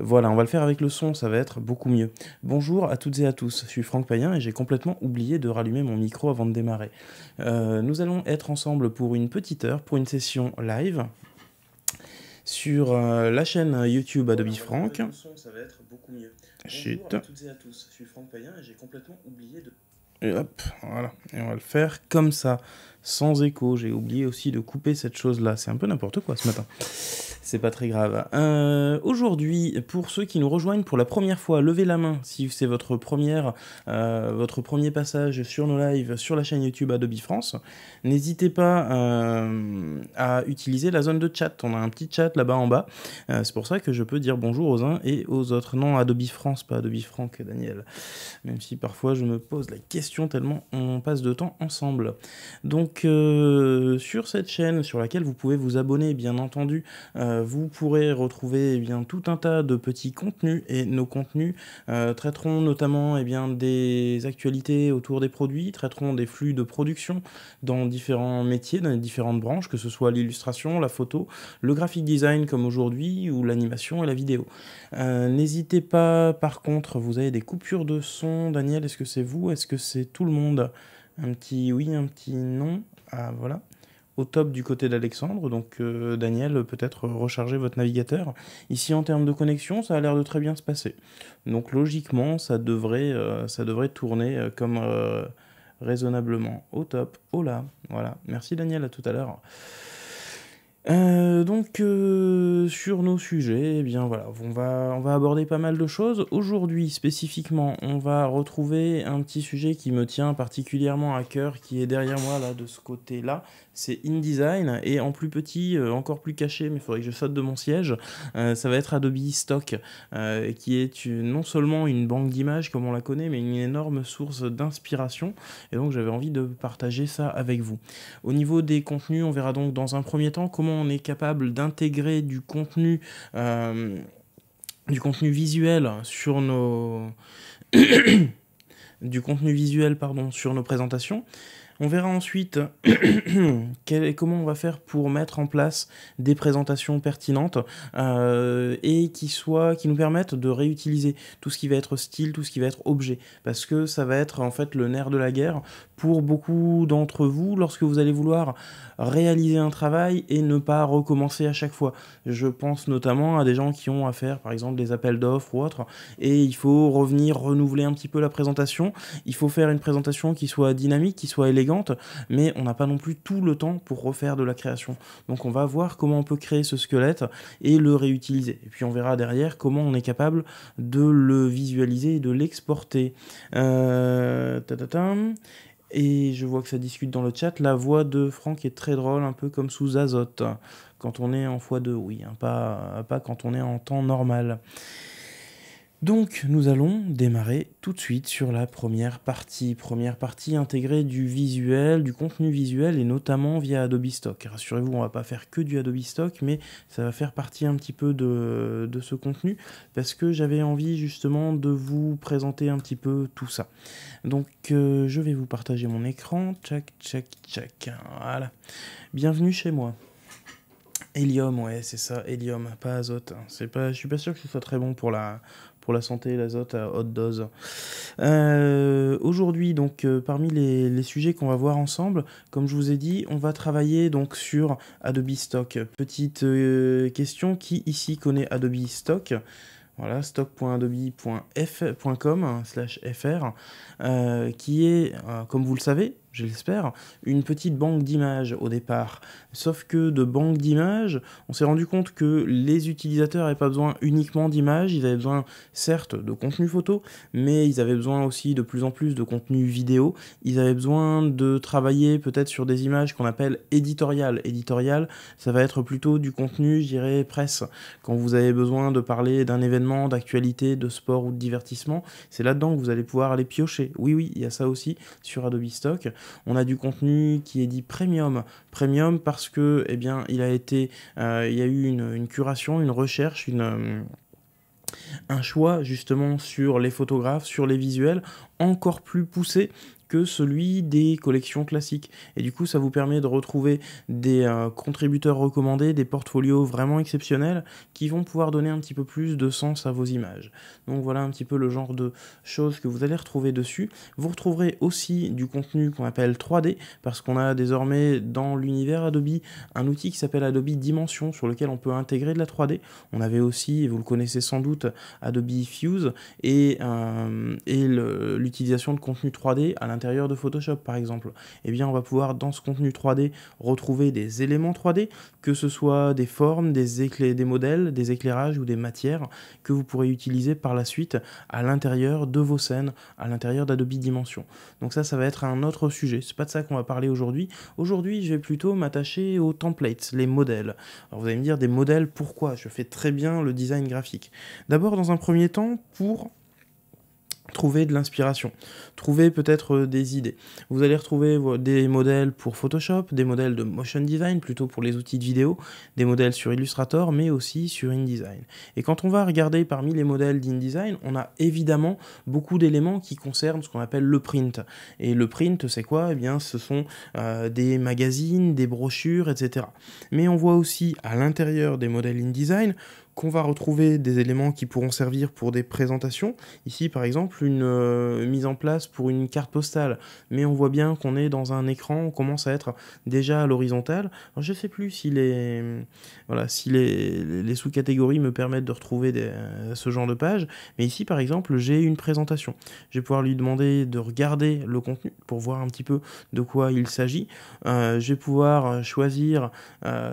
Voilà, on va le faire avec le son, ça va être beaucoup mieux. Bonjour à toutes et à tous, je suis Franck Payen et j'ai complètement oublié de rallumer mon micro avant de démarrer. Euh, nous allons être ensemble pour une petite heure, pour une session live sur euh, la chaîne YouTube Adobe Franck. Bonjour à toutes et à tous, je suis Franck Payen et j'ai complètement oublié de... Et hop, voilà, et on va le faire comme ça sans écho. J'ai oublié aussi de couper cette chose-là. C'est un peu n'importe quoi ce matin. C'est pas très grave. Euh, aujourd'hui, pour ceux qui nous rejoignent pour la première fois, levez la main si c'est votre première, euh, votre premier passage sur nos lives sur la chaîne YouTube Adobe France. N'hésitez pas euh, à utiliser la zone de chat. On a un petit chat là-bas en bas. c'est pour ça que je peux dire bonjour aux uns et aux autres. Non, Adobe France, pas Adobe Franck, Daniel. Même si parfois je me pose la question tellement on passe de temps ensemble. Donc donc euh, sur cette chaîne sur laquelle vous pouvez vous abonner bien entendu, euh, vous pourrez retrouver eh bien, tout un tas de petits contenus et nos contenus euh, traiteront notamment eh bien, des actualités autour des produits, traiteront des flux de production dans différents métiers, dans les différentes branches, que ce soit l'illustration, la photo, le graphic design comme aujourd'hui ou l'animation et la vidéo. N'hésitez pas par contre, vous avez des coupures de son. Daniel, est-ce que c'est vous Est-ce que c'est tout le monde un petit oui, un petit non. Ah, voilà. Au top du côté d'Alexandre, donc euh, Daniel, peut-être recharger votre navigateur. Ici, en termes de connexion, ça a l'air de très bien se passer. Donc logiquement, ça devrait, euh, ça devrait tourner euh, comme raisonnablement. Au top, Oh là. Voilà. Merci Daniel, à tout à l'heure. Euh, donc euh, sur nos sujets, eh bien voilà, on va, on va aborder pas mal de choses. Aujourd'hui spécifiquement, on va retrouver un petit sujet qui me tient particulièrement à cœur, qui est derrière moi là de ce côté-là. C'est InDesign et en plus petit, euh, encore plus caché, mais il faudrait que je saute de mon siège. ça va être Adobe Stock, qui est non seulement une banque d'images comme on la connaît, mais une énorme source d'inspiration. Et donc j'avais envie de partager ça avec vous. Au niveau des contenus, on verra donc dans un premier temps comment on est capable d'intégrer du contenu, euh, du contenu visuel sur nos du contenu visuel pardon sur nos présentations. On verra ensuite comment on va faire pour mettre en place des présentations pertinentes euh, et qui, qui nous permettent de réutiliser tout ce qui va être style, tout ce qui va être objet. Parce que ça va être en fait le nerf de la guerre pour beaucoup d'entre vous lorsque vous allez vouloir réaliser un travail et ne pas recommencer à chaque fois. Je pense notamment à des gens qui ont à faire par exemple des appels d'offres ou autre, et il faut revenir renouveler un petit peu la présentation. Il faut faire une présentation qui soit dynamique, qui soit élégante, mais on n'a pas non plus tout le temps pour refaire de la création. Donc on va voir comment on peut créer ce squelette et le réutiliser. Et puis on verra derrière comment on est capable de le visualiser et de l'exporter. Euh... Et je vois que ça discute dans le chat. La voix de Franck est très drôle, un peu comme sous azote, hein. quand on est en x2, oui, hein, pas, pas quand on est en temps normal. Donc nous allons démarrer tout de suite sur la première partie, première partie intégrée du visuel, du contenu visuel et notamment via Adobe Stock. Rassurez-vous, on ne va pas faire que du Adobe Stock, mais ça va faire partie un petit peu de, ce contenu parce que j'avais envie justement de vous présenter un petit peu tout ça. Donc euh, je vais vous partager mon écran, tchac tchac tchac, voilà. Bienvenue chez moi. Helium, ouais, c'est ça, Helium, pas azote. C'est pas, je suis pas sûr que ce soit très bon pour la, la santé, l'azote à euh, haute dose. Euh, aujourd'hui, donc, euh, parmi les, sujets qu'on va voir ensemble, comme je vous ai dit, on va travailler donc sur Adobe Stock. Petite question, qui ici connaît Adobe Stock voilà, stock.adobe.f.com. slash fr, qui est, comme vous le savez, je l'espère, une petite banque d'images au départ. Sauf que de banque d'images, on s'est rendu compte que les utilisateurs n'avaient pas besoin uniquement d'images, ils avaient besoin certes de contenu photo, mais ils avaient besoin aussi de plus en plus de contenu vidéo, ils avaient besoin de travailler peut-être sur des images qu'on appelle éditoriales. éditoriales, ça va être plutôt du contenu, je dirais, presse. Quand vous avez besoin de parler d'un événement, d'actualité, de sport ou de divertissement, c'est là-dedans que vous allez pouvoir aller piocher. Oui, oui, il y a ça aussi sur Adobe Stock on a du contenu qui est dit premium. Premium parce que, eh bien, il a été, euh, il y a eu une, curation, une recherche, une... Euh, un choix justement sur les photographes, sur les visuels, encore plus poussé que celui des collections classiques. Et du coup, ça vous permet de retrouver des euh, contributeurs recommandés, des portfolios vraiment exceptionnels qui vont pouvoir donner un petit peu plus de sens à vos images. Donc voilà un petit peu le genre de choses que vous allez retrouver dessus. Vous retrouverez aussi du contenu qu'on appelle 3D parce qu'on a désormais dans l'univers Adobe un outil qui s'appelle Adobe Dimension sur lequel on peut intégrer de la 3D. On avait aussi, vous le connaissez sans doute, Adobe Fuse et, euh, et l'utilisation de contenu 3D à l'intérieur de Photoshop par exemple, eh bien on va pouvoir dans ce contenu 3D retrouver des éléments 3D, que ce soit des formes, des, éclairs, des modèles, des éclairages ou des matières que vous pourrez utiliser par la suite à l'intérieur de vos scènes, à l'intérieur d'Adobe Dimension. Donc ça, ça va être un autre sujet. C'est pas de ça qu'on va parler aujourd'hui. Aujourd'hui, je vais plutôt m'attacher aux templates, les modèles. Alors vous allez me dire des modèles, pourquoi Je fais très bien le design graphique. D'abord, dans un premier temps, pour trouver de l'inspiration, trouver peut-être euh, des idées. Vous allez retrouver des modèles pour Photoshop, des modèles de motion design plutôt pour les outils de vidéo, des modèles sur Illustrator mais aussi sur InDesign. Et quand on va regarder parmi les modèles d'InDesign, on a évidemment beaucoup d'éléments qui concernent ce qu'on appelle le print. Et le print, c'est quoi Eh bien, ce sont euh, des magazines, des brochures, etc. Mais on voit aussi à l'intérieur des modèles InDesign qu'on va retrouver des éléments qui pourront servir pour des présentations. Ici, par exemple, une euh, mise en place pour une carte postale. Mais on voit bien qu'on est dans un écran, on commence à être déjà à l'horizontale. Je ne sais plus si les, voilà, les, sous-catégories me permettent de retrouver euh, ce genre de page. Mais ici, par exemple, j'ai une présentation. Je vais pouvoir lui demander de regarder le contenu pour voir un petit peu de quoi il s'agit. Euh, je vais pouvoir choisir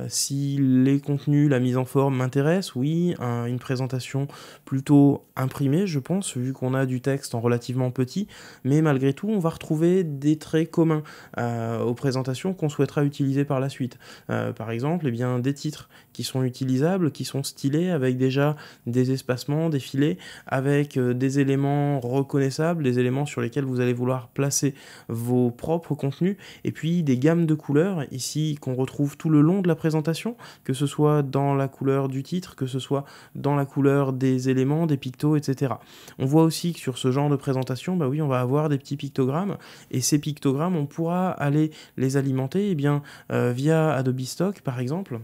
si les contenus, la mise en forme m'intéressent. Oui, une présentation plutôt imprimée, je pense, vu qu'on a du texte en relativement petit, mais malgré tout, on va retrouver des traits communs euh, aux présentations qu'on souhaitera utiliser par la suite. Euh, par exemple, eh bien, des titres qui sont utilisables, qui sont stylés, avec déjà des espacements, des filets, avec euh, des éléments reconnaissables, des éléments sur lesquels vous allez vouloir placer vos propres contenus, et puis des gammes de couleurs, ici, qu'on retrouve tout le long de la présentation, que ce soit dans la couleur du titre, que ce ce soit dans la couleur des éléments, des pictos, etc. On voit aussi que sur ce genre de présentation, bah oui, on va avoir des petits pictogrammes, et ces pictogrammes, on pourra aller les alimenter eh bien, euh, via Adobe Stock, par exemple.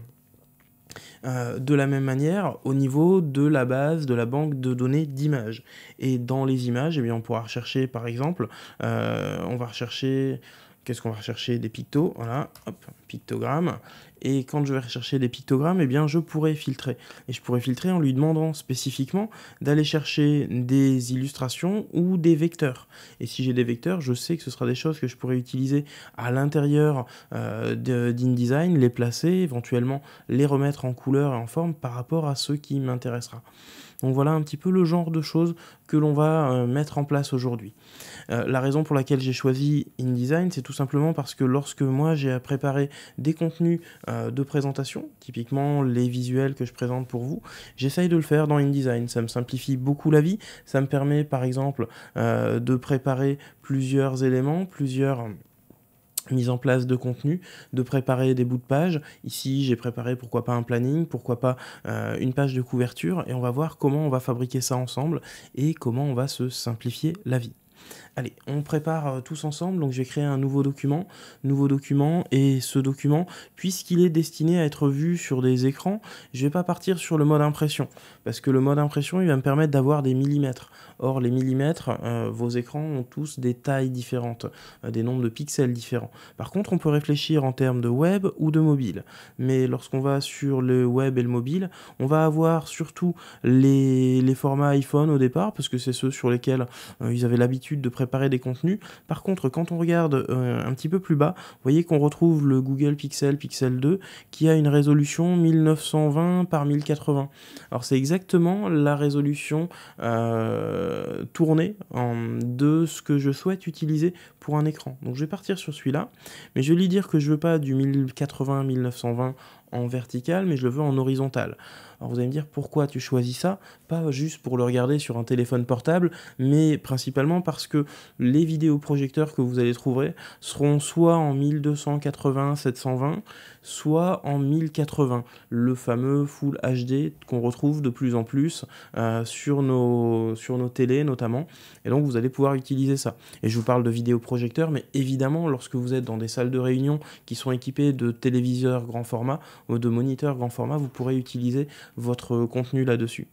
Euh, de la même manière, au niveau de la base de la banque de données d'images. Et dans les images, eh bien, on pourra rechercher, par exemple, euh, on va rechercher qu'est-ce qu'on va rechercher Des pictos, voilà, hop, pictogramme et quand je vais rechercher des pictogrammes, et eh bien je pourrais filtrer. Et je pourrais filtrer en lui demandant spécifiquement d'aller chercher des illustrations ou des vecteurs. Et si j'ai des vecteurs, je sais que ce sera des choses que je pourrais utiliser à l'intérieur euh, d'InDesign, les placer, éventuellement les remettre en couleur et en forme par rapport à ce qui m'intéressera. Donc voilà un petit peu le genre de choses que l'on va euh, mettre en place aujourd'hui. Euh, la raison pour laquelle j'ai choisi InDesign, c'est tout simplement parce que lorsque moi j'ai à préparer des contenus euh, de présentation, typiquement les visuels que je présente pour vous, j'essaye de le faire dans InDesign. Ça me simplifie beaucoup la vie. Ça me permet par exemple euh, de préparer plusieurs éléments, plusieurs euh, mises en place de contenu, de préparer des bouts de page. Ici, j'ai préparé pourquoi pas un planning, pourquoi pas une page de couverture, et on va voir comment on va fabriquer ça ensemble et comment on va se simplifier la vie. Allez, on prépare euh, tous ensemble, donc j'ai créé un nouveau document, nouveau document, et ce document, puisqu'il est destiné à être vu sur des écrans, je vais pas partir sur le mode impression, parce que le mode impression, il va me permettre d'avoir des millimètres. Or, les millimètres, euh, vos écrans ont tous des tailles différentes, euh, des nombres de pixels différents. Par contre, on peut réfléchir en termes de web ou de mobile. Mais lorsqu'on va sur le web et le mobile, on va avoir surtout les, formats iPhone au départ, parce que c'est ceux sur lesquels euh, ils avaient l'habitude de préparer des contenus. Par contre, quand on regarde un petit peu plus bas, vous voyez qu'on retrouve le Google Pixel Pixel 2 qui a une résolution 1920 par 1080. Alors c'est exactement la résolution euh, tourner en, de ce que je souhaite utiliser pour un écran. Donc je vais partir sur celui-là, mais je vais lui dire que je veux pas du 1080-1920 en vertical, mais je le veux en horizontal. Alors vous allez me dire pourquoi tu choisis ça Pas juste pour le regarder sur un téléphone portable, mais principalement parce que les vidéoprojecteurs que vous allez trouver seront soit en 1280-720, soit en 1080, le fameux Full HD qu'on retrouve de plus en plus euh, sur, nos, sur nos télés notamment. Et donc vous allez pouvoir utiliser ça. Et je vous parle de vidéoprojecteurs, mais évidemment lorsque vous êtes dans des salles de réunion qui sont équipées de téléviseurs grand format, de moniteur grand format, vous pourrez utiliser votre contenu là-dessus.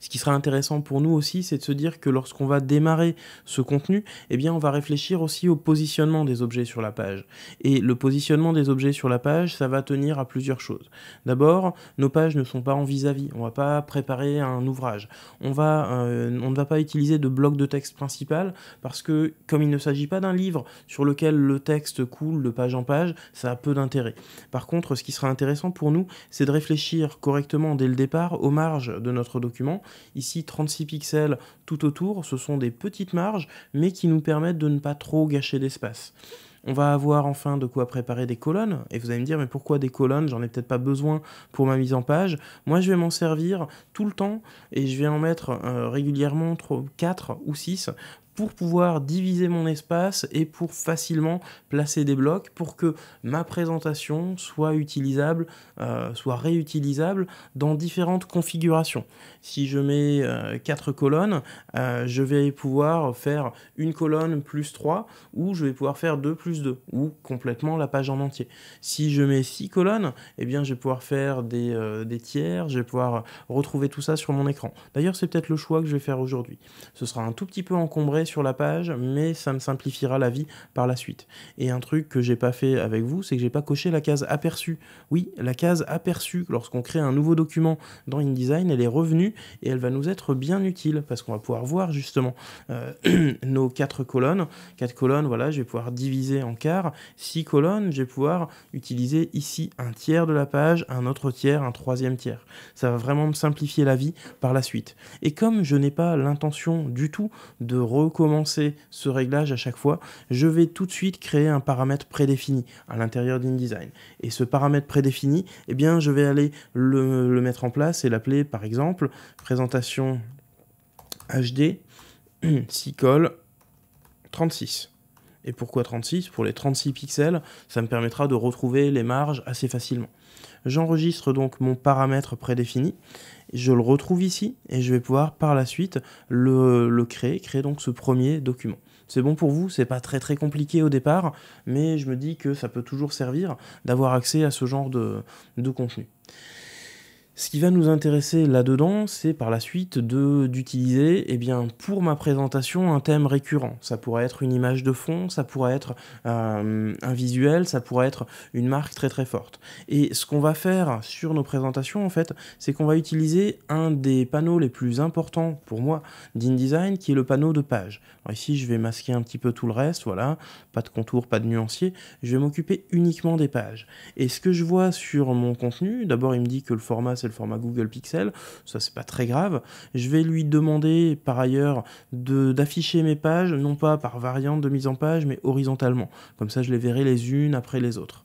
Ce qui sera intéressant pour nous aussi, c'est de se dire que lorsqu'on va démarrer ce contenu, eh bien on va réfléchir aussi au positionnement des objets sur la page. Et le positionnement des objets sur la page, ça va tenir à plusieurs choses. D'abord, nos pages ne sont pas en vis-à-vis, on on va pas préparer un ouvrage. On, va, euh, on ne va pas utiliser de bloc de texte principal parce que comme il ne s'agit pas d'un livre sur lequel le texte coule de page en page, ça a peu d'intérêt. Par contre, ce qui sera intéressant pour nous, c'est de réfléchir correctement dès le départ aux marges de notre document Ici, 36 pixels tout autour, ce sont des petites marges, mais qui nous permettent de ne pas trop gâcher d'espace. On va avoir enfin de quoi préparer des colonnes. Et vous allez me dire, mais pourquoi des colonnes J'en ai peut-être pas besoin pour ma mise en page. Moi, je vais m'en servir tout le temps et je vais en mettre euh, régulièrement 4 ou 6 pouvoir diviser mon espace et pour facilement placer des blocs pour que ma présentation soit utilisable, euh, soit réutilisable dans différentes configurations. Si je mets euh, quatre colonnes, euh, je vais pouvoir faire une colonne plus 3 ou je vais pouvoir faire 2 plus 2 ou complètement la page en entier. Si je mets six colonnes, eh bien je vais pouvoir faire des, des tiers, je vais pouvoir retrouver tout ça sur mon écran. D'ailleurs, c'est peut-être le choix que je vais faire aujourd'hui. Ce sera un tout petit peu encombré sur la page, mais ça me simplifiera la vie par la suite. Et un truc que j'ai pas fait avec vous, c'est que j'ai pas coché la case aperçu. Oui, la case aperçu, lorsqu'on crée un nouveau document dans InDesign, elle est revenue et elle va nous être bien utile parce qu'on va pouvoir voir justement euh, nos quatre colonnes. Quatre colonnes, voilà, je vais pouvoir diviser en quarts. Six colonnes, je vais pouvoir utiliser ici un tiers de la page, un autre tiers, un troisième tiers. Ça va vraiment me simplifier la vie par la suite. Et comme je n'ai pas l'intention du tout de recommencer ce réglage à chaque fois, je vais tout de suite créer un paramètre prédéfini à l'intérieur d'InDesign. Et ce paramètre prédéfini, eh bien, je vais aller le, mettre en place et l'appeler, par exemple, présentation HD, col 36. Et pourquoi 36 Pour les 36 pixels, ça me permettra de retrouver les marges assez facilement. J'enregistre donc mon paramètre prédéfini, je le retrouve ici et je vais pouvoir par la suite le, créer, créer donc ce premier document. C'est bon pour vous, c'est pas très très compliqué au départ, mais je me dis que ça peut toujours servir d'avoir accès à ce genre de, de contenu. Ce qui va nous intéresser là-dedans, c'est par la suite d'utiliser eh bien, pour ma présentation un thème récurrent. Ça pourrait être une image de fond, ça pourrait être euh, un visuel, ça pourrait être une marque très très forte. Et ce qu'on va faire sur nos présentations, en fait, c'est qu'on va utiliser un des panneaux les plus importants pour moi d'InDesign, qui est le panneau de page. ici, je vais masquer un petit peu tout le reste, voilà, pas de contour, pas de nuancier. Je vais m'occuper uniquement des pages. Et ce que je vois sur mon contenu, d'abord il me dit que le format c'est format Google Pixel, ça c'est pas très grave. Je vais lui demander par ailleurs de d'afficher mes pages, non pas par variante de mise en page, mais horizontalement. Comme ça je les verrai les unes après les autres.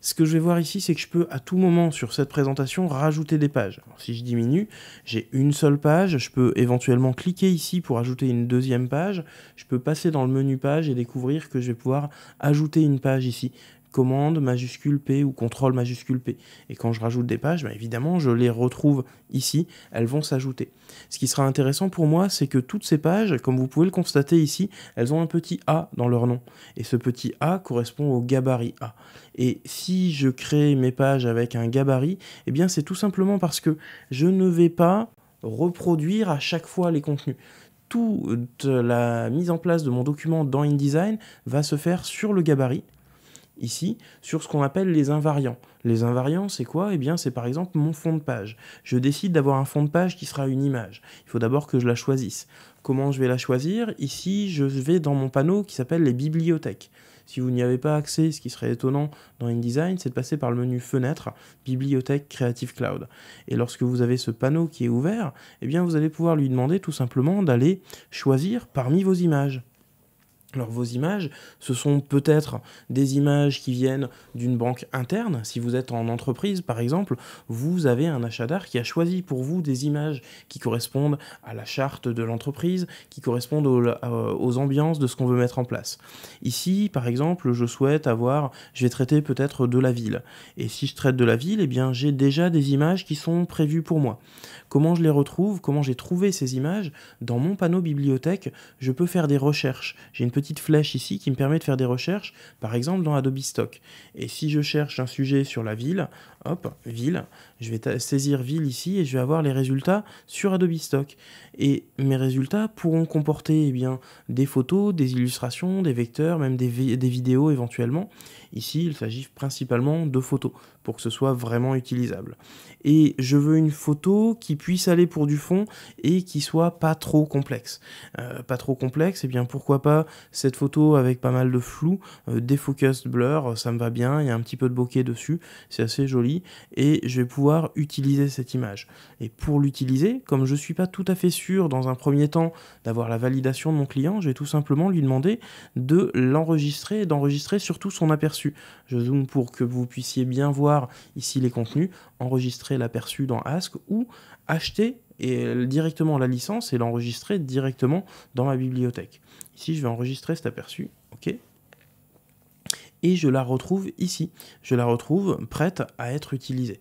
Ce que je vais voir ici, c'est que je peux à tout moment sur cette présentation rajouter des pages. si je diminue, j'ai une seule page, je peux éventuellement cliquer ici pour ajouter une deuxième page, je peux passer dans le menu page et découvrir que je vais pouvoir ajouter une page ici commande majuscule P ou contrôle majuscule P. Et quand je rajoute des pages, bah, évidemment, je les retrouve ici, elles vont s'ajouter. Ce qui sera intéressant pour moi, c'est que toutes ces pages, comme vous pouvez le constater ici, elles ont un petit A dans leur nom. Et ce petit A correspond au gabarit A. Et si je crée mes pages avec un gabarit, eh bien c'est tout simplement parce que je ne vais pas reproduire à chaque fois les contenus toute la mise en place de mon document dans InDesign va se faire sur le gabarit ici sur ce qu'on appelle les invariants. Les invariants, c'est quoi Eh bien, c'est par exemple mon fond de page. Je décide d'avoir un fond de page qui sera une image. Il faut d'abord que je la choisisse. Comment je vais la choisir Ici, je vais dans mon panneau qui s'appelle les bibliothèques. Si vous n'y avez pas accès, ce qui serait étonnant dans InDesign, c'est de passer par le menu Fenêtre, Bibliothèque Creative Cloud. Et lorsque vous avez ce panneau qui est ouvert, eh bien vous allez pouvoir lui demander tout simplement d'aller choisir parmi vos images. Alors vos images, ce sont peut-être des images qui viennent d'une banque interne. Si vous êtes en entreprise, par exemple, vous avez un achat d'art qui a choisi pour vous des images qui correspondent à la charte de l'entreprise, qui correspondent euh, aux, ambiances de ce qu'on veut mettre en place. Ici, par exemple, je souhaite avoir, je vais traiter peut-être de la ville. Et si je traite de la ville, eh bien j'ai déjà des images qui sont prévues pour moi. Comment je les retrouve Comment j'ai trouvé ces images Dans mon panneau bibliothèque, je peux faire des recherches. J'ai une petite petite flèche ici qui me permet de faire des recherches, par exemple dans Adobe Stock. Et si je cherche un sujet sur la ville, hop, ville, je vais saisir ville ici et je vais avoir les résultats sur Adobe Stock. Et mes résultats pourront comporter eh bien, des photos, des illustrations, des vecteurs, même des, vidéos éventuellement. Ici, il s'agit principalement de photos pour que ce soit vraiment utilisable. Et je veux une photo qui puisse aller pour du fond et qui soit pas trop complexe. Euh, pas trop complexe, et eh bien pourquoi pas cette photo avec pas mal de flou, euh, des focus blur, ça me va bien, il y a un petit peu de bokeh dessus, c'est assez joli et je vais pouvoir utiliser cette image. Et pour l'utiliser, comme je ne suis pas tout à fait sûr dans un premier temps d'avoir la validation de mon client, je vais tout simplement lui demander de l'enregistrer et d'enregistrer surtout son aperçu. Je zoome pour que vous puissiez bien voir ici les contenus, enregistrer l'aperçu dans Ask ou acheter et euh, directement la licence et l'enregistrer directement dans ma bibliothèque. Ici, je vais enregistrer cet aperçu. OK et je la retrouve ici. Je la retrouve prête à être utilisée.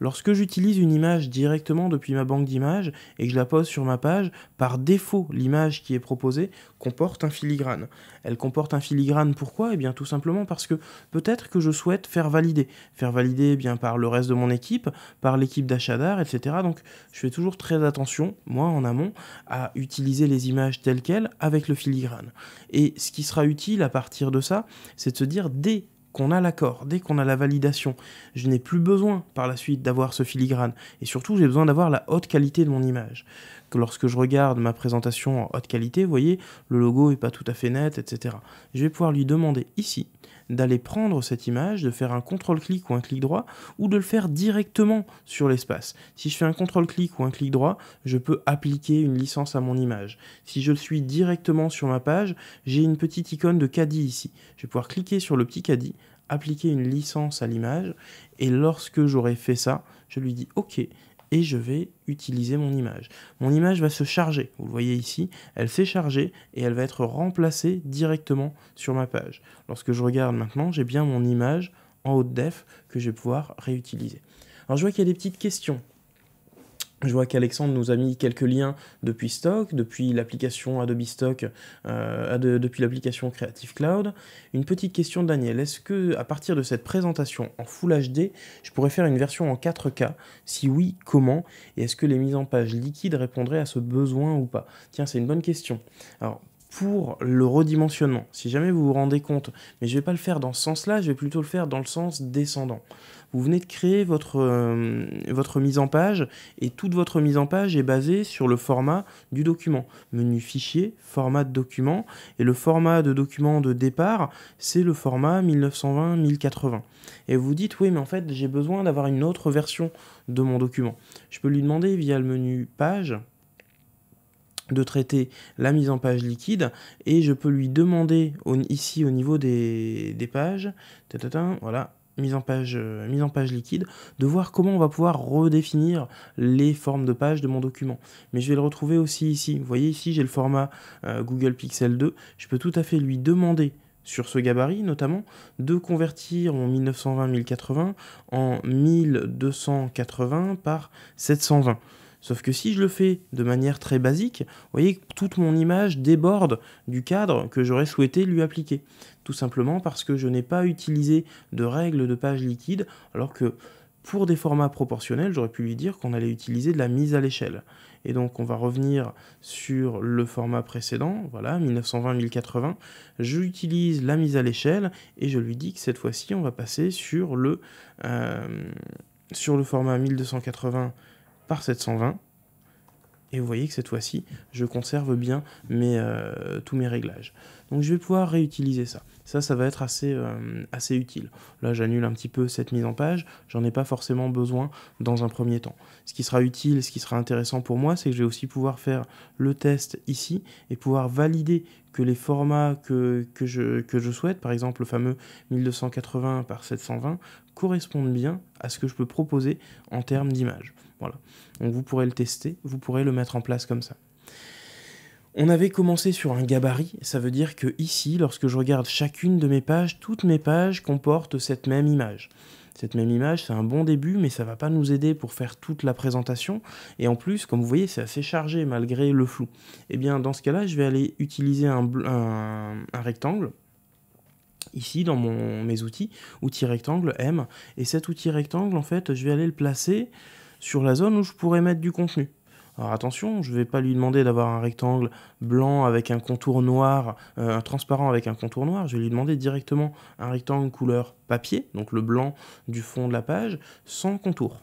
Lorsque j'utilise une image directement depuis ma banque d'images et que je la pose sur ma page, par défaut, l'image qui est proposée comporte un filigrane. Elle comporte un filigrane pourquoi Eh bien tout simplement parce que peut-être que je souhaite faire valider. Faire valider eh bien par le reste de mon équipe, par l'équipe d'achat d'art, etc. Donc je fais toujours très attention, moi en amont, à utiliser les images telles quelles avec le filigrane. Et ce qui sera utile à partir de ça, c'est de se dire dès qu'on a l'accord, dès qu'on a la validation, je n'ai plus besoin par la suite d'avoir ce filigrane. Et surtout, j'ai besoin d'avoir la haute qualité de mon image. Que lorsque je regarde ma présentation en haute qualité, vous voyez, le logo n'est pas tout à fait net, etc. Je vais pouvoir lui demander ici, d'aller prendre cette image, de faire un contrôle-clic ou un clic droit, ou de le faire directement sur l'espace. Si je fais un contrôle-clic ou un clic droit, je peux appliquer une licence à mon image. Si je le suis directement sur ma page, j'ai une petite icône de caddie ici. Je vais pouvoir cliquer sur le petit caddie, appliquer une licence à l'image, et lorsque j'aurai fait ça, je lui dis OK, et je vais utiliser mon image. Mon image va se charger, vous le voyez ici, elle s'est chargée et elle va être remplacée directement sur ma page. Lorsque je regarde maintenant, j'ai bien mon image en haute def que je vais pouvoir réutiliser. Alors je vois qu'il y a des petites questions je vois qu'Alexandre nous a mis quelques liens depuis Stock, depuis l'application Adobe Stock, euh, depuis l'application Creative Cloud. Une petite question, Daniel. Est-ce que, à partir de cette présentation en Full HD, je pourrais faire une version en 4K Si oui, comment Et est-ce que les mises en page liquides répondraient à ce besoin ou pas Tiens, c'est une bonne question. Alors, pour le redimensionnement, si jamais vous vous rendez compte, mais je ne vais pas le faire dans ce sens-là, je vais plutôt le faire dans le sens descendant vous venez de créer votre, euh, votre mise en page et toute votre mise en page est basée sur le format du document. Menu fichier, format de document et le format de document de départ, c'est le format 1920-1080. Et vous dites oui mais en fait j'ai besoin d'avoir une autre version de mon document. Je peux lui demander via le menu page de traiter la mise en page liquide et je peux lui demander ici au niveau des, pages, voilà, mise en page, euh, mise en page liquide, de voir comment on va pouvoir redéfinir les formes de page de mon document. Mais je vais le retrouver aussi ici. Vous voyez ici, j'ai le format euh, Google Pixel 2. Je peux tout à fait lui demander sur ce gabarit notamment, de convertir mon 1920-1080 en 1280 par 720. Sauf que si je le fais de manière très basique, vous voyez que toute mon image déborde du cadre que j'aurais souhaité lui appliquer. Tout simplement parce que je n'ai pas utilisé de règles de page liquide, alors que pour des formats proportionnels, j'aurais pu lui dire qu'on allait utiliser de la mise à l'échelle. Et donc on va revenir sur le format précédent, voilà, 1920-1080. J'utilise la mise à l'échelle et je lui dis que cette fois-ci on va passer sur le, euh, sur le format 1280 720. Et vous voyez que cette fois-ci, je conserve bien mes, euh, tous mes réglages. Donc je vais pouvoir réutiliser ça. Ça, ça va être assez, euh, assez utile. Là, j'annule un petit peu cette mise en page. J'en ai pas forcément besoin dans un premier temps. Ce qui sera utile, ce qui sera intéressant pour moi, c'est que je vais aussi pouvoir faire le test ici et pouvoir valider que les formats que, que, je, que je souhaite, par exemple le fameux 1280 par 720, correspondent bien à ce que je peux proposer en termes d'image. Voilà. Donc vous pourrez le tester, vous pourrez le mettre en place comme ça. On avait commencé sur un gabarit, ça veut dire que ici, lorsque je regarde chacune de mes pages, toutes mes pages comportent cette même image. Cette même image, c'est un bon début, mais ça ne va pas nous aider pour faire toute la présentation. Et en plus, comme vous voyez, c'est assez chargé malgré le flou. Et eh bien, dans ce cas-là, je vais aller utiliser un, rectangle ici dans mes outils, outil rectangle M, et cet outil rectangle en fait je vais aller le placer sur la zone où je pourrais mettre du contenu. Alors attention, je ne vais pas lui demander d'avoir un rectangle blanc avec un contour noir, euh, un transparent avec un contour noir, je vais lui demander directement un rectangle couleur papier, donc le blanc du fond de la page, sans contour.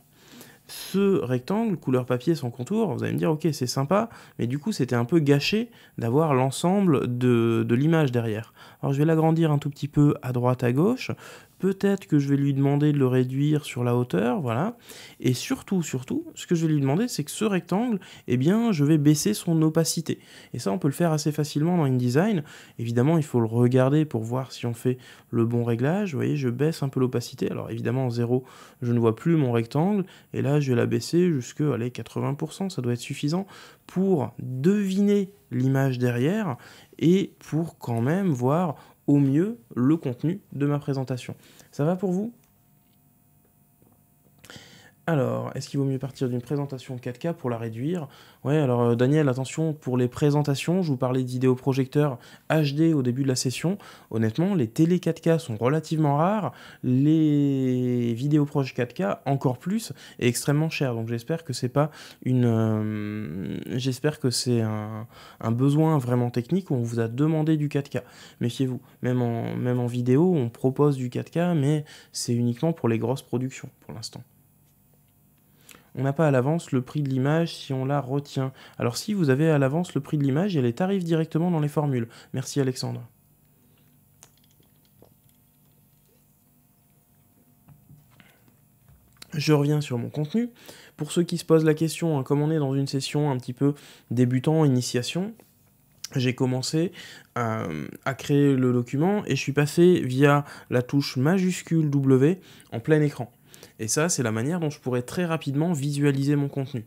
Ce rectangle couleur papier sans contour, vous allez me dire ok c'est sympa, mais du coup c'était un peu gâché d'avoir l'ensemble de, de l'image derrière. Alors je vais l'agrandir un tout petit peu à droite à gauche, peut-être que je vais lui demander de le réduire sur la hauteur, voilà. Et surtout, surtout, ce que je vais lui demander, c'est que ce rectangle, eh bien, je vais baisser son opacité. Et ça, on peut le faire assez facilement dans InDesign. Évidemment, il faut le regarder pour voir si on fait le bon réglage. Vous voyez, je baisse un peu l'opacité. Alors évidemment, en 0, je ne vois plus mon rectangle. Et là, je vais la baisser jusque, allez, 80%. Ça doit être suffisant pour deviner l'image derrière et pour quand même voir au mieux le contenu de ma présentation. Ça va pour vous alors, est-ce qu'il vaut mieux partir d'une présentation 4K pour la réduire Ouais, alors euh, Daniel, attention, pour les présentations, je vous parlais d'idéoprojecteurs HD au début de la session. Honnêtement, les télé 4K sont relativement rares, les vidéoproches 4K encore plus et extrêmement chers. Donc j'espère que c'est pas une euh, j'espère que c'est un, besoin vraiment technique où on vous a demandé du 4K. Méfiez-vous, même en même en vidéo, on propose du 4K mais c'est uniquement pour les grosses productions pour l'instant on n'a pas à l'avance le prix de l'image si on la retient. Alors si vous avez à l'avance le prix de l'image, elle est arrive directement dans les formules. Merci Alexandre. Je reviens sur mon contenu. Pour ceux qui se posent la question, hein, comme on est dans une session un petit peu débutant, initiation, j'ai commencé euh, à créer le document et je suis passé via la touche majuscule W en plein écran. Et ça, c'est la manière dont je pourrais très rapidement visualiser mon contenu.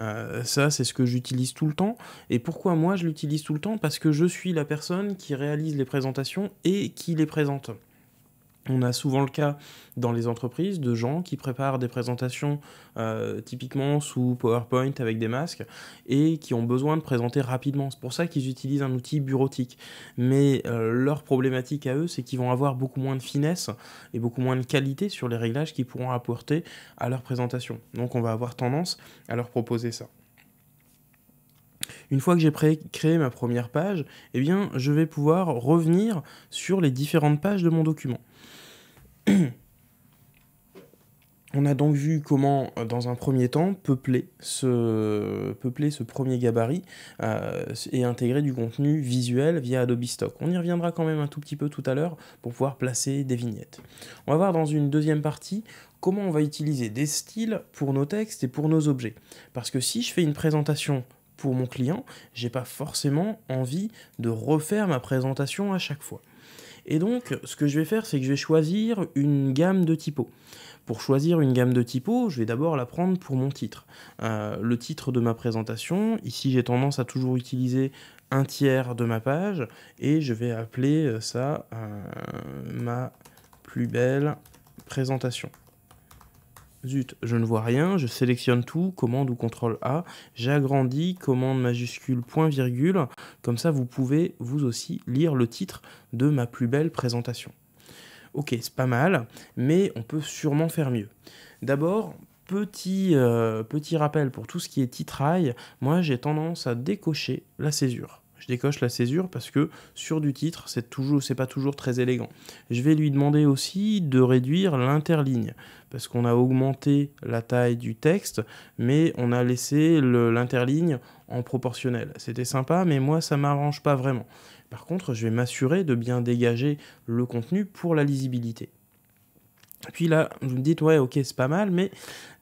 Euh, ça, c'est ce que j'utilise tout le temps. Et pourquoi moi, je l'utilise tout le temps Parce que je suis la personne qui réalise les présentations et qui les présente. On a souvent le cas dans les entreprises de gens qui préparent des présentations euh, typiquement sous PowerPoint avec des masques et qui ont besoin de présenter rapidement. C'est pour ça qu'ils utilisent un outil bureautique. Mais euh, leur problématique à eux, c'est qu'ils vont avoir beaucoup moins de finesse et beaucoup moins de qualité sur les réglages qu'ils pourront apporter à leur présentation. Donc on va avoir tendance à leur proposer ça. Une fois que j'ai créé ma première page, eh bien, je vais pouvoir revenir sur les différentes pages de mon document. On a donc vu comment, euh, dans un premier temps, peupler ce, ce premier gabarit euh, et intégrer du contenu visuel via Adobe Stock. On y reviendra quand même un tout petit peu tout à l'heure pour pouvoir placer des vignettes. On va voir dans une deuxième partie comment on va utiliser des styles pour nos textes et pour nos objets. Parce que si je fais une présentation pour mon client, j'ai pas forcément envie de refaire ma présentation à chaque fois. Et donc, ce que je vais faire, c'est que je vais choisir une gamme de typos. Pour choisir une gamme de typos, je vais d'abord la prendre pour mon titre. Euh, le titre de ma présentation, ici j'ai tendance à toujours utiliser un tiers de ma page, et je vais appeler ça euh, ma plus belle présentation. Zut, je ne vois rien, je sélectionne tout, commande ou contrôle A, j'agrandis, commande majuscule point virgule, comme ça vous pouvez vous aussi lire le titre de ma plus belle présentation. Ok, c'est pas mal, mais on peut sûrement faire mieux. D'abord, petit, euh, petit rappel pour tout ce qui est titraille, moi j'ai tendance à décocher la césure je décoche la césure parce que sur du titre, c'est toujours, c'est pas toujours très élégant. Je vais lui demander aussi de réduire l'interligne parce qu'on a augmenté la taille du texte, mais on a laissé l'interligne en proportionnel. C'était sympa, mais moi, ça m'arrange pas vraiment. Par contre, je vais m'assurer de bien dégager le contenu pour la lisibilité. Puis là, vous me dites, ouais, ok, c'est pas mal, mais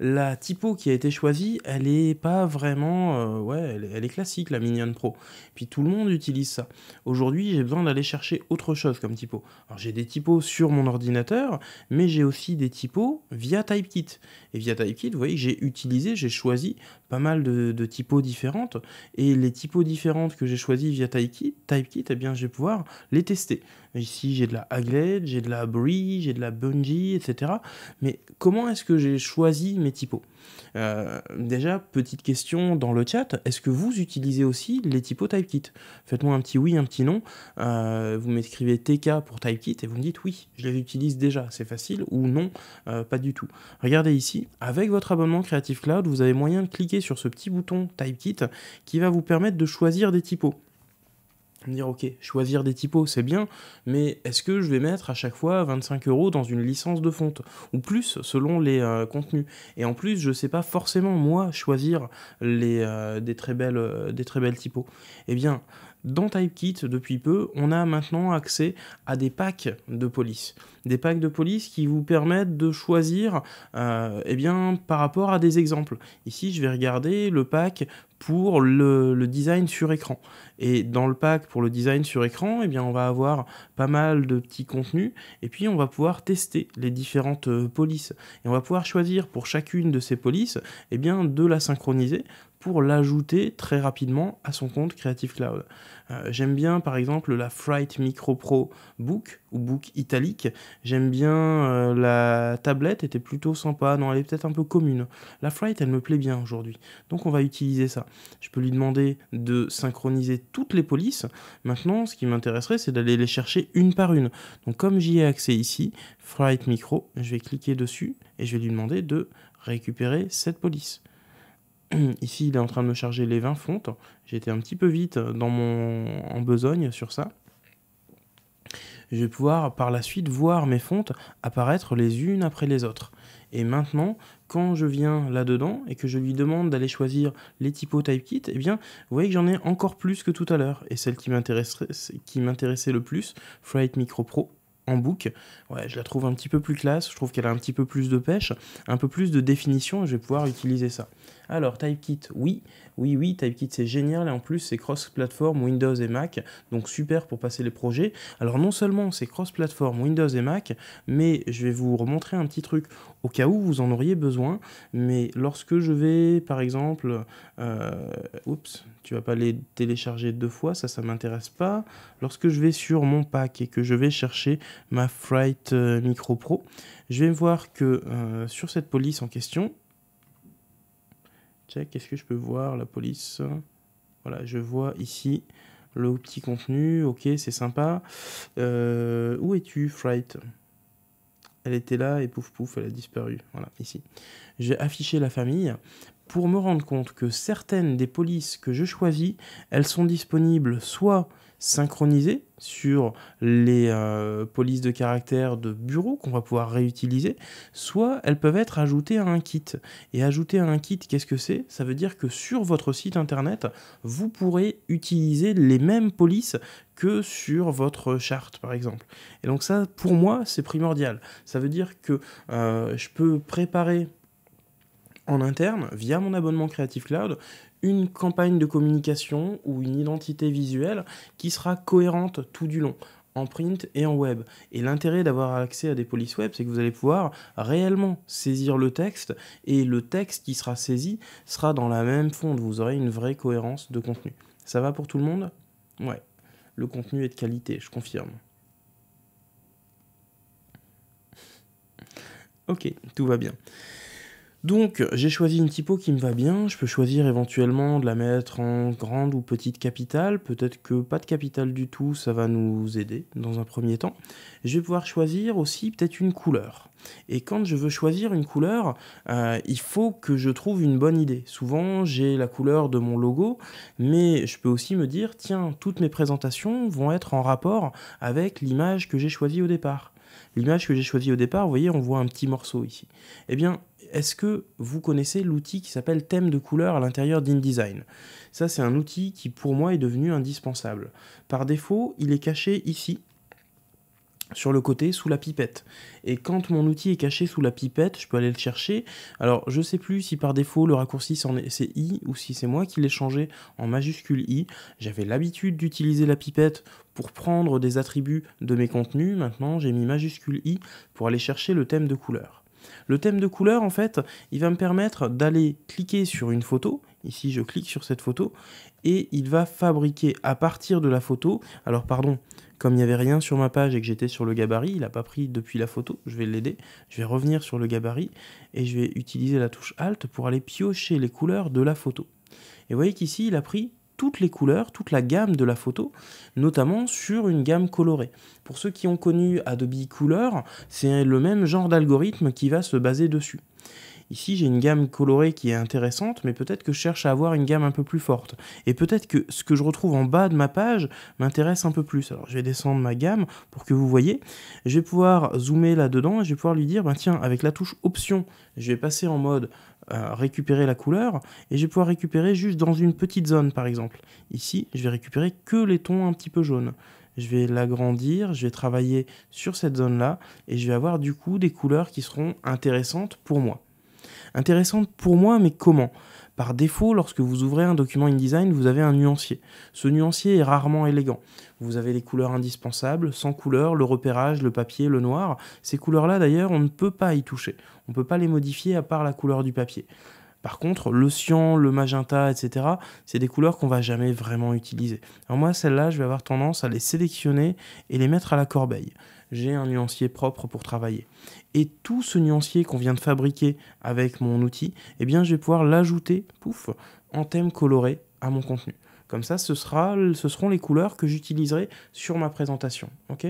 la typo qui a été choisie, elle est pas vraiment. Euh, ouais, elle, est classique, la Minion Pro. Puis tout le monde utilise ça. Aujourd'hui, j'ai besoin d'aller chercher autre chose comme typo. Alors j'ai des typos sur mon ordinateur, mais j'ai aussi des typos via TypeKit. Et via TypeKit, vous voyez, j'ai utilisé, j'ai choisi pas mal de, typos différentes. Et les typos différentes que j'ai choisies via TypeKit, TypeKit, eh bien, je vais pouvoir les tester. Ici, j'ai de la Haglet, j'ai de la Bree, j'ai de la Bungie, etc. Mais comment est-ce que j'ai choisi mes typos euh, Déjà, petite question dans le chat, est-ce que vous utilisez aussi les typos TypeKit Faites-moi un petit oui, un petit non. Euh, vous m'écrivez TK pour TypeKit et vous me dites oui, je les utilise déjà, c'est facile, ou non, euh, pas du tout. Regardez ici, avec votre abonnement Creative Cloud, vous avez moyen de cliquer sur ce petit bouton TypeKit qui va vous permettre de choisir des typos me dire ok, choisir des typos c'est bien, mais est-ce que je vais mettre à chaque fois 25 euros dans une licence de fonte ou plus selon les euh, contenus Et en plus, je sais pas forcément moi choisir les euh, des très belles euh, des très belles typos. Eh bien, dans TypeKit, depuis peu, on a maintenant accès à des packs de polices. Des packs de polices qui vous permettent de choisir euh, eh bien, par rapport à des exemples. Ici, je vais regarder le pack pour le, design sur écran. Et dans le pack pour le design sur écran, eh bien, on va avoir pas mal de petits contenus et puis on va pouvoir tester les différentes euh, polices. Et on va pouvoir choisir pour chacune de ces polices eh bien, de la synchroniser pour l'ajouter très rapidement à son compte Creative Cloud. Euh, j'aime bien par exemple la Fright Micro Pro Book ou Book italique. J'aime bien euh, la tablette, était plutôt sympa. Non, elle est peut-être un peu commune. La Fright, elle me plaît bien aujourd'hui. Donc on va utiliser ça. Je peux lui demander de synchroniser toutes les polices. Maintenant, ce qui m'intéresserait, c'est d'aller les chercher une par une. Donc comme j'y ai accès ici, Fright Micro, je vais cliquer dessus et je vais lui demander de récupérer cette police. Ici, il est en train de me charger les 20 fontes. J'étais un petit peu vite dans mon... en besogne sur ça. Je vais pouvoir par la suite voir mes fontes apparaître les unes après les autres. Et maintenant, quand je viens là-dedans et que je lui demande d'aller choisir les typos typekit, eh bien, vous voyez que j'en ai encore plus que tout à l'heure. Et celle qui m'intéressait le plus, Flight Micro Pro, en ouais, je la trouve un petit peu plus classe, je trouve qu'elle a un petit peu plus de pêche, un peu plus de définition, je vais pouvoir utiliser ça. Alors, kit oui. Oui, oui, TypeKit c'est génial et en plus c'est cross-platform Windows et Mac, donc super pour passer les projets. Alors non seulement c'est cross-platform Windows et Mac, mais je vais vous remontrer un petit truc au cas où vous en auriez besoin. Mais lorsque je vais, par exemple, euh, oups, tu vas pas les télécharger deux fois, ça, ça m'intéresse pas. Lorsque je vais sur mon pack et que je vais chercher ma Fright euh, Micro Pro, je vais voir que euh, sur cette police en question, quest est-ce que je peux voir la police Voilà, je vois ici le petit contenu. Ok, c'est sympa. Euh, où es-tu, Fright Elle était là et pouf pouf, elle a disparu. Voilà, ici. J'ai affiché la famille pour me rendre compte que certaines des polices que je choisis, elles sont disponibles soit synchronisées sur les euh, polices de caractère de bureau qu'on va pouvoir réutiliser, soit elles peuvent être ajoutées à un kit. Et ajouter à un kit, qu'est-ce que c'est Ça veut dire que sur votre site internet, vous pourrez utiliser les mêmes polices que sur votre charte par exemple. Et donc ça, pour moi, c'est primordial. Ça veut dire que euh, je peux préparer en interne, via mon abonnement Creative Cloud, une campagne de communication ou une identité visuelle qui sera cohérente tout du long en print et en web. Et l'intérêt d'avoir accès à des polices web, c'est que vous allez pouvoir réellement saisir le texte et le texte qui sera saisi sera dans la même fonte. Vous aurez une vraie cohérence de contenu. Ça va pour tout le monde Ouais. Le contenu est de qualité, je confirme. Ok, tout va bien. Donc j'ai choisi une typo qui me va bien, je peux choisir éventuellement de la mettre en grande ou petite capitale, peut-être que pas de capitale du tout, ça va nous aider dans un premier temps. Je vais pouvoir choisir aussi peut-être une couleur. Et quand je veux choisir une couleur, euh, il faut que je trouve une bonne idée. Souvent j'ai la couleur de mon logo, mais je peux aussi me dire, tiens, toutes mes présentations vont être en rapport avec l'image que j'ai choisie au départ. L'image que j'ai choisie au départ, vous voyez, on voit un petit morceau ici. Eh bien, est-ce que vous connaissez l'outil qui s'appelle thème de couleur à l'intérieur d'InDesign Ça, c'est un outil qui, pour moi, est devenu indispensable. Par défaut, il est caché ici, sur le côté sous la pipette. Et quand mon outil est caché sous la pipette, je peux aller le chercher. Alors je ne sais plus si par défaut le raccourci c'est i ou si c'est moi qui l'ai changé en majuscule i. J'avais l'habitude d'utiliser la pipette pour prendre des attributs de mes contenus. Maintenant j'ai mis majuscule i pour aller chercher le thème de couleur. Le thème de couleur, en fait, il va me permettre d'aller cliquer sur une photo. Ici, je clique sur cette photo et il va fabriquer à partir de la photo. Alors, pardon, comme il n'y avait rien sur ma page et que j'étais sur le gabarit, il n'a pas pris depuis la photo, je vais l'aider. Je vais revenir sur le gabarit et je vais utiliser la touche Alt pour aller piocher les couleurs de la photo. Et vous voyez qu'ici, il a pris toutes les couleurs, toute la gamme de la photo, notamment sur une gamme colorée. Pour ceux qui ont connu Adobe Color, c'est le même genre d'algorithme qui va se baser dessus. Ici, j'ai une gamme colorée qui est intéressante, mais peut-être que je cherche à avoir une gamme un peu plus forte. Et peut-être que ce que je retrouve en bas de ma page m'intéresse un peu plus. Alors, je vais descendre ma gamme pour que vous voyez. Je vais pouvoir zoomer là-dedans et je vais pouvoir lui dire, ben, tiens, avec la touche option, je vais passer en mode euh, récupérer la couleur et je vais pouvoir récupérer juste dans une petite zone par exemple. Ici, je vais récupérer que les tons un petit peu jaunes. Je vais l'agrandir, je vais travailler sur cette zone-là et je vais avoir du coup des couleurs qui seront intéressantes pour moi. Intéressante pour moi, mais comment par défaut, lorsque vous ouvrez un document InDesign, vous avez un nuancier. Ce nuancier est rarement élégant. Vous avez les couleurs indispensables, sans couleur, le repérage, le papier, le noir. Ces couleurs-là, d'ailleurs, on ne peut pas y toucher. On ne peut pas les modifier à part la couleur du papier. Par contre, le cyan, le magenta, etc., c'est des couleurs qu'on va jamais vraiment utiliser. Alors moi, celles-là, je vais avoir tendance à les sélectionner et les mettre à la corbeille j'ai un nuancier propre pour travailler. Et tout ce nuancier qu'on vient de fabriquer avec mon outil, eh bien, je vais pouvoir l'ajouter, pouf, en thème coloré à mon contenu. Comme ça, ce, sera, ce seront les couleurs que j'utiliserai sur ma présentation. Ok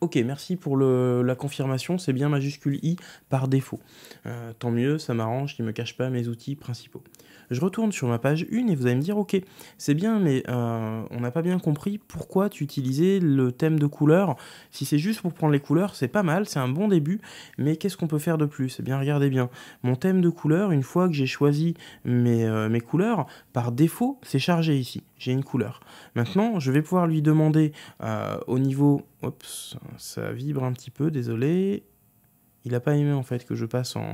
Ok, merci pour la confirmation, c'est bien majuscule I par défaut. Euh, tant mieux, ça m'arrange, il ne me cache pas mes outils principaux je retourne sur ma page 1 et vous allez me dire, ok, c'est bien, mais euh, on n'a pas bien compris pourquoi tu utilisais le thème de couleur. Si c'est juste pour prendre les couleurs, c'est pas mal, c'est un bon début, mais qu'est-ce qu'on peut faire de plus Eh bien, regardez bien, mon thème de couleur, une fois que j'ai choisi mes, euh, mes couleurs, par défaut, c'est chargé ici j'ai une couleur. Maintenant, je vais pouvoir lui demander euh, au niveau... Oups, ça vibre un petit peu, désolé. Il n'a pas aimé en fait que je passe en,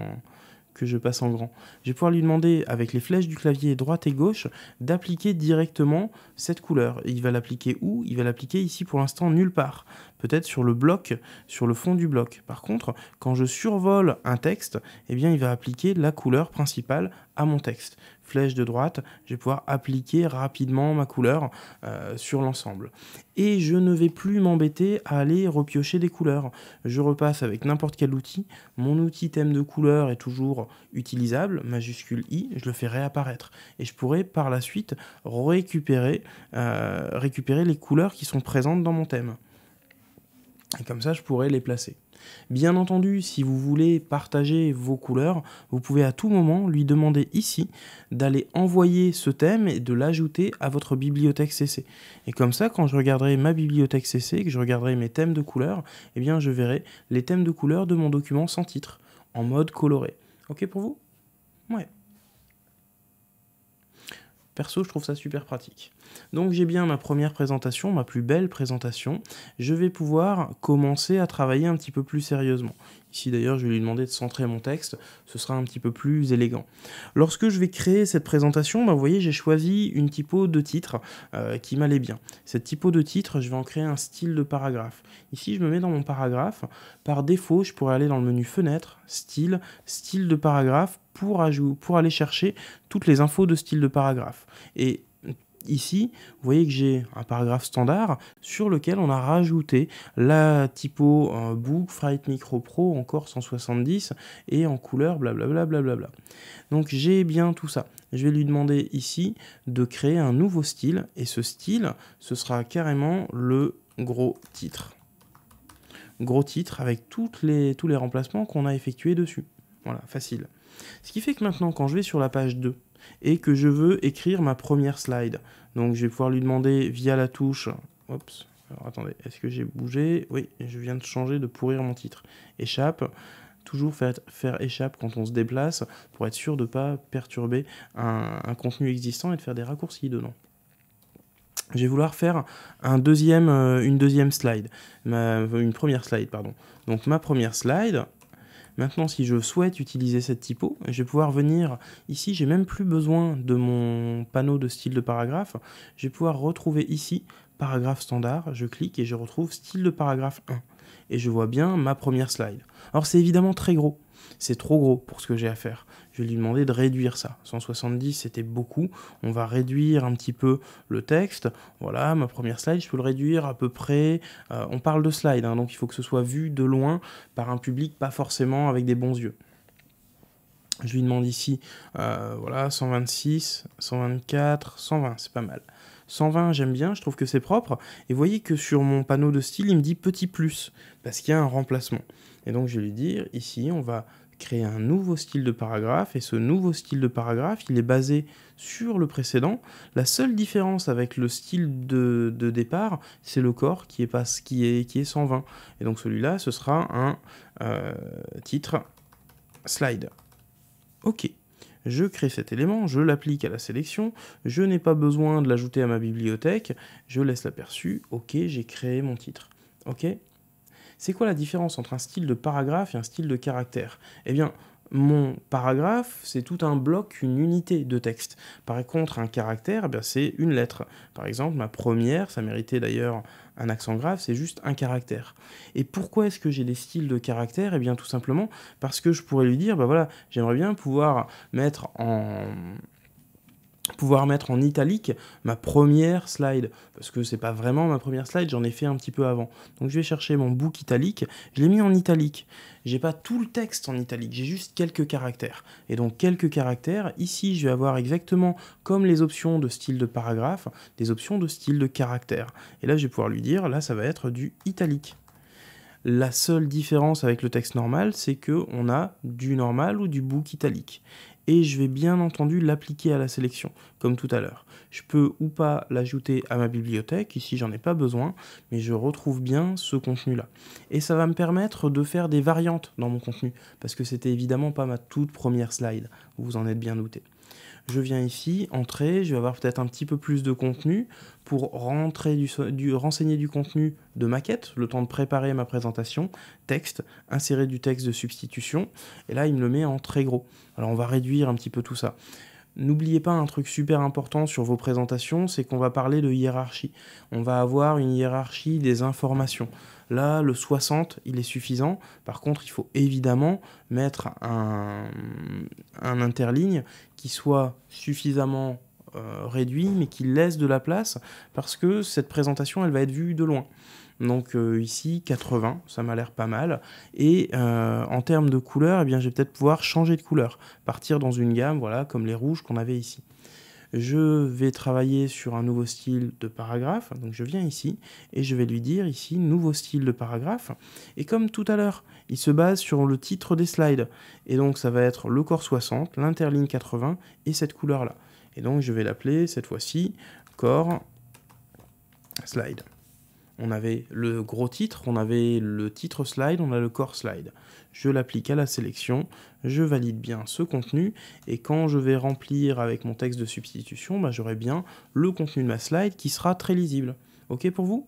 que je passe en grand. Je vais pouvoir lui demander, avec les flèches du clavier droite et gauche, d'appliquer directement cette couleur. il va l'appliquer où Il va l'appliquer ici pour l'instant nulle part. Peut-être sur le bloc, sur le fond du bloc. Par contre, quand je survole un texte, eh bien, il va appliquer la couleur principale à mon texte flèche de droite, je vais pouvoir appliquer rapidement ma couleur euh, sur l'ensemble. Et je ne vais plus m'embêter à aller repiocher des couleurs. Je repasse avec n'importe quel outil. Mon outil thème de couleur est toujours utilisable, majuscule I, je le fais réapparaître. Et je pourrai par la suite récupérer, euh, récupérer les couleurs qui sont présentes dans mon thème. Et comme ça, je pourrais les placer. Bien entendu, si vous voulez partager vos couleurs, vous pouvez à tout moment lui demander ici d'aller envoyer ce thème et de l'ajouter à votre bibliothèque CC. Et comme ça, quand je regarderai ma bibliothèque CC, que je regarderai mes thèmes de couleurs, eh bien je verrai les thèmes de couleurs de mon document sans titre, en mode coloré. Ok pour vous Ouais. Perso, je trouve ça super pratique. Donc j'ai bien ma première présentation, ma plus belle présentation. Je vais pouvoir commencer à travailler un petit peu plus sérieusement. Ici d'ailleurs, je vais lui demander de centrer mon texte, ce sera un petit peu plus élégant. Lorsque je vais créer cette présentation, bah, vous voyez, j'ai choisi une typo de titre euh, qui m'allait bien. Cette typo de titre, je vais en créer un style de paragraphe. Ici, je me mets dans mon paragraphe. Par défaut, je pourrais aller dans le menu Fenêtre, Style, Style de paragraphe, pour, pour aller chercher toutes les infos de style de paragraphe. Et Ici, vous voyez que j'ai un paragraphe standard sur lequel on a rajouté la typo book Fright Micro Pro encore 170 et en couleur blablabla. Donc j'ai bien tout ça. Je vais lui demander ici de créer un nouveau style et ce style, ce sera carrément le gros titre. Gros titre avec toutes les, tous les remplacements qu'on a effectués dessus. Voilà, facile. Ce qui fait que maintenant, quand je vais sur la page 2, et que je veux écrire ma première slide. Donc je vais pouvoir lui demander via la touche... Oups, attendez, est-ce que j'ai bougé Oui, je viens de changer de pourrir mon titre. Échappe, toujours faire, faire, échappe quand on se déplace pour être sûr de ne pas perturber un, contenu existant et de faire des raccourcis dedans je vais vouloir faire un deuxième, euh, une deuxième slide, une première slide, pardon. Donc ma première slide, Maintenant, si je souhaite utiliser cette typo, je vais pouvoir venir ici, j'ai même plus besoin de mon panneau de style de paragraphe, je vais pouvoir retrouver ici paragraphe standard, je clique et je retrouve style de paragraphe 1. Et je vois bien ma première slide. Alors c'est évidemment très gros, c'est trop gros pour ce que j'ai à faire. Je vais lui demander de réduire ça. 170, c'était beaucoup. On va réduire un petit peu le texte. Voilà, ma première slide, je peux le réduire à peu près. Euh, on parle de slide, hein, donc il faut que ce soit vu de loin par un public pas forcément avec des bons yeux. Je lui demande ici, euh, voilà, 126, 124, 120, c'est pas mal. 120, j'aime bien, je trouve que c'est propre. Et voyez que sur mon panneau de style, il me dit petit plus, parce qu'il y a un remplacement. Et donc je vais lui dire, ici, on va Créer un nouveau style de paragraphe et ce nouveau style de paragraphe, il est basé sur le précédent. La seule différence avec le style de, de départ, c'est le corps qui est, pas, qui est, qui est 120. Et donc celui-là, ce sera un euh, titre slide. OK. Je crée cet élément, je l'applique à la sélection, je n'ai pas besoin de l'ajouter à ma bibliothèque, je laisse l'aperçu, ok, j'ai créé mon titre. Ok c'est quoi la différence entre un style de paragraphe et un style de caractère Eh bien, mon paragraphe, c'est tout un bloc, une unité de texte. Par contre, un caractère, eh c'est une lettre. Par exemple, ma première, ça méritait d'ailleurs un accent grave, c'est juste un caractère. Et pourquoi est-ce que j'ai des styles de caractère Eh bien, tout simplement parce que je pourrais lui dire, bah voilà, j'aimerais bien pouvoir mettre en pouvoir mettre en italique ma première slide parce que c'est pas vraiment ma première slide, j'en ai fait un petit peu avant. Donc je vais chercher mon book italique, je l'ai mis en italique. J'ai pas tout le texte en italique, j'ai juste quelques caractères. Et donc quelques caractères, ici je vais avoir exactement comme les options de style de paragraphe, des options de style de caractère. Et là je vais pouvoir lui dire là ça va être du italique. La seule différence avec le texte normal, c'est que on a du normal ou du book italique et je vais bien entendu l'appliquer à la sélection, comme tout à l'heure. Je peux ou pas l'ajouter à ma bibliothèque, ici j'en ai pas besoin, mais je retrouve bien ce contenu-là. Et ça va me permettre de faire des variantes dans mon contenu, parce que c'était évidemment pas ma toute première slide, vous vous en êtes bien douté je viens ici, entrer, je vais avoir peut-être un petit peu plus de contenu pour rentrer du, du, renseigner du contenu de maquette, le temps de préparer ma présentation, texte, insérer du texte de substitution, et là il me le met en très gros. Alors on va réduire un petit peu tout ça. N'oubliez pas un truc super important sur vos présentations, c'est qu'on va parler de hiérarchie. On va avoir une hiérarchie des informations. Là, le 60, il est suffisant. Par contre, il faut évidemment mettre un, un interligne soit suffisamment euh, réduit, mais qui laisse de la place, parce que cette présentation, elle va être vue de loin. Donc euh, ici, 80, ça m'a l'air pas mal. Et euh, en termes de couleur, et eh bien, je vais peut-être pouvoir changer de couleur, partir dans une gamme, voilà, comme les rouges qu'on avait ici je vais travailler sur un nouveau style de paragraphe, donc je viens ici et je vais lui dire ici nouveau style de paragraphe, et comme tout à l'heure, il se base sur le titre des slides, et donc ça va être le corps 60, l'interligne 80 et cette couleur là. Et donc je vais l'appeler cette fois-ci corps slide. On avait le gros titre, on avait le titre slide, on a le corps slide. Je l'applique à la sélection, je valide bien ce contenu, et quand je vais remplir avec mon texte de substitution, bah, j'aurai bien le contenu de ma slide qui sera très lisible. Ok pour vous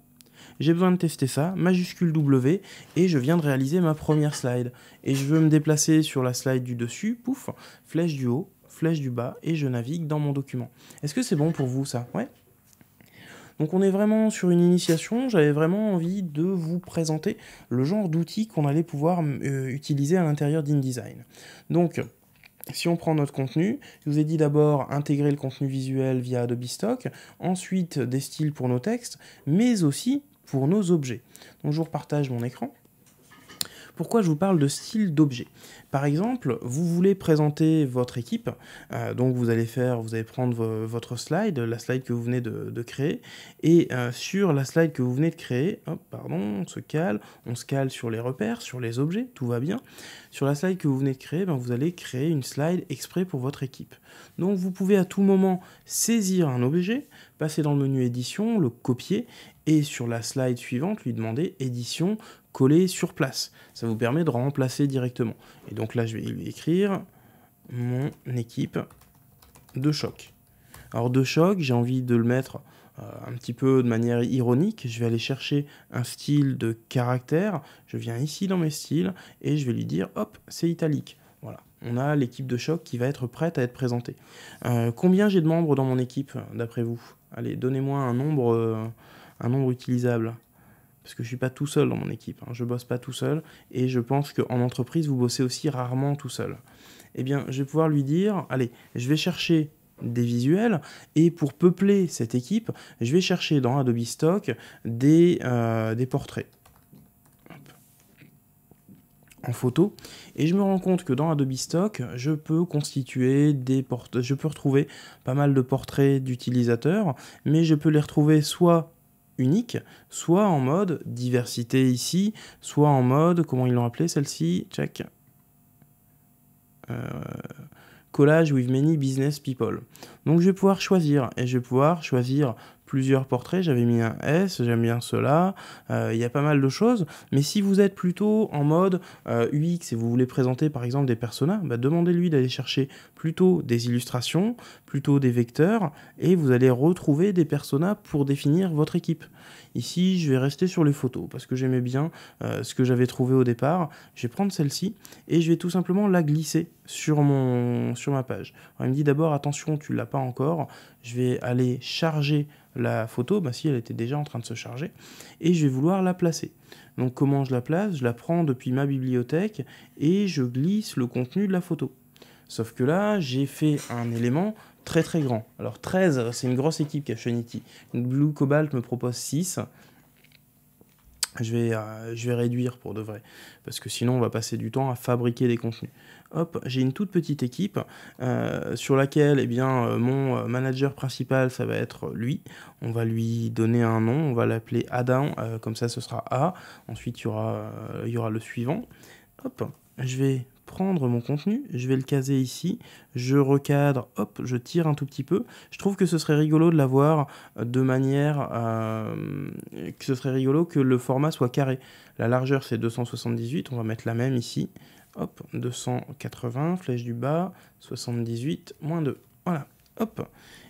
j'ai besoin de tester ça, majuscule W, et je viens de réaliser ma première slide. Et je veux me déplacer sur la slide du dessus, pouf, flèche du haut, flèche du bas, et je navigue dans mon document. Est-ce que c'est bon pour vous ça Ouais donc on est vraiment sur une initiation, j'avais vraiment envie de vous présenter le genre d'outils qu'on allait pouvoir euh, utiliser à l'intérieur d'InDesign. Donc si on prend notre contenu, je vous ai dit d'abord intégrer le contenu visuel via Adobe Stock, ensuite des styles pour nos textes, mais aussi pour nos objets. Donc je vous repartage mon écran. Pourquoi je vous parle de style d'objet Par exemple, vous voulez présenter votre équipe, euh, donc vous allez faire, vous allez prendre votre slide, la slide que vous venez de, créer, et euh, sur la slide que vous venez de créer, pardon, on se cale, on se cale sur les repères, sur les objets, tout va bien. Sur la slide que vous venez de créer, ben, vous allez créer une slide exprès pour votre équipe. Donc vous pouvez à tout moment saisir un objet, passer dans le menu édition, le copier et sur la slide suivante lui demander édition, coller sur place. Ça vous permet de remplacer directement. Et donc là, je vais lui écrire mon équipe de choc. Alors de choc, j'ai envie de le mettre euh, un petit peu de manière ironique. Je vais aller chercher un style de caractère. Je viens ici dans mes styles et je vais lui dire, hop, c'est italique. Voilà, on a l'équipe de choc qui va être prête à être présentée. Euh, combien j'ai de membres dans mon équipe, d'après vous Allez, donnez-moi un nombre, euh, un nombre utilisable parce que je suis pas tout seul dans mon équipe, je hein. je bosse pas tout seul, et je pense qu'en entreprise, vous bossez aussi rarement tout seul. Eh bien, je vais pouvoir lui dire, allez, je vais chercher des visuels, et pour peupler cette équipe, je vais chercher dans Adobe Stock des, euh, des portraits en photo et je me rends compte que dans Adobe Stock, je peux constituer des portes, je peux retrouver pas mal de portraits d'utilisateurs, mais je peux les retrouver soit unique, soit en mode diversité ici, soit en mode, comment ils l'ont appelé celle-ci, check, euh, collage with many business people. Donc je vais pouvoir choisir, et je vais pouvoir choisir plusieurs portraits, j'avais mis un S, j'aime bien cela, euh, il y a pas mal de choses, mais si vous êtes plutôt en mode UX euh, et vous voulez présenter par exemple des personas, bah, demandez-lui d'aller chercher plutôt des illustrations, plutôt des vecteurs, et vous allez retrouver des personas pour définir votre équipe. Ici, je vais rester sur les photos parce que j'aimais bien euh, ce que j'avais trouvé au départ. Je vais prendre celle-ci et je vais tout simplement la glisser sur, mon, sur ma page. il me dit d'abord attention, tu l'as pas encore. Je vais aller charger la photo, bah si elle était déjà en train de se charger, et je vais vouloir la placer. Donc comment je la place Je la prends depuis ma bibliothèque et je glisse le contenu de la photo. Sauf que là, j'ai fait un élément très très grand. Alors 13, c'est une grosse équipe Captionity. Blue Cobalt me propose 6, je vais, euh, je vais réduire pour de vrai, parce que sinon on va passer du temps à fabriquer des contenus. Hop, j'ai une toute petite équipe euh, sur laquelle eh bien, euh, mon manager principal, ça va être lui. On va lui donner un nom, on va l'appeler Adam, comme ça ce sera A. Ensuite, il y, aura, il y aura le suivant. Hop, je vais prendre mon contenu, je vais le caser ici, je recadre, hop, je tire un tout petit peu. Je trouve que ce serait rigolo de l'avoir de manière... Euh, que ce serait rigolo que le format soit carré. La largeur c'est 278, on va mettre la même ici. Hop, 280, flèche du bas, 78, moins 2. Voilà, hop.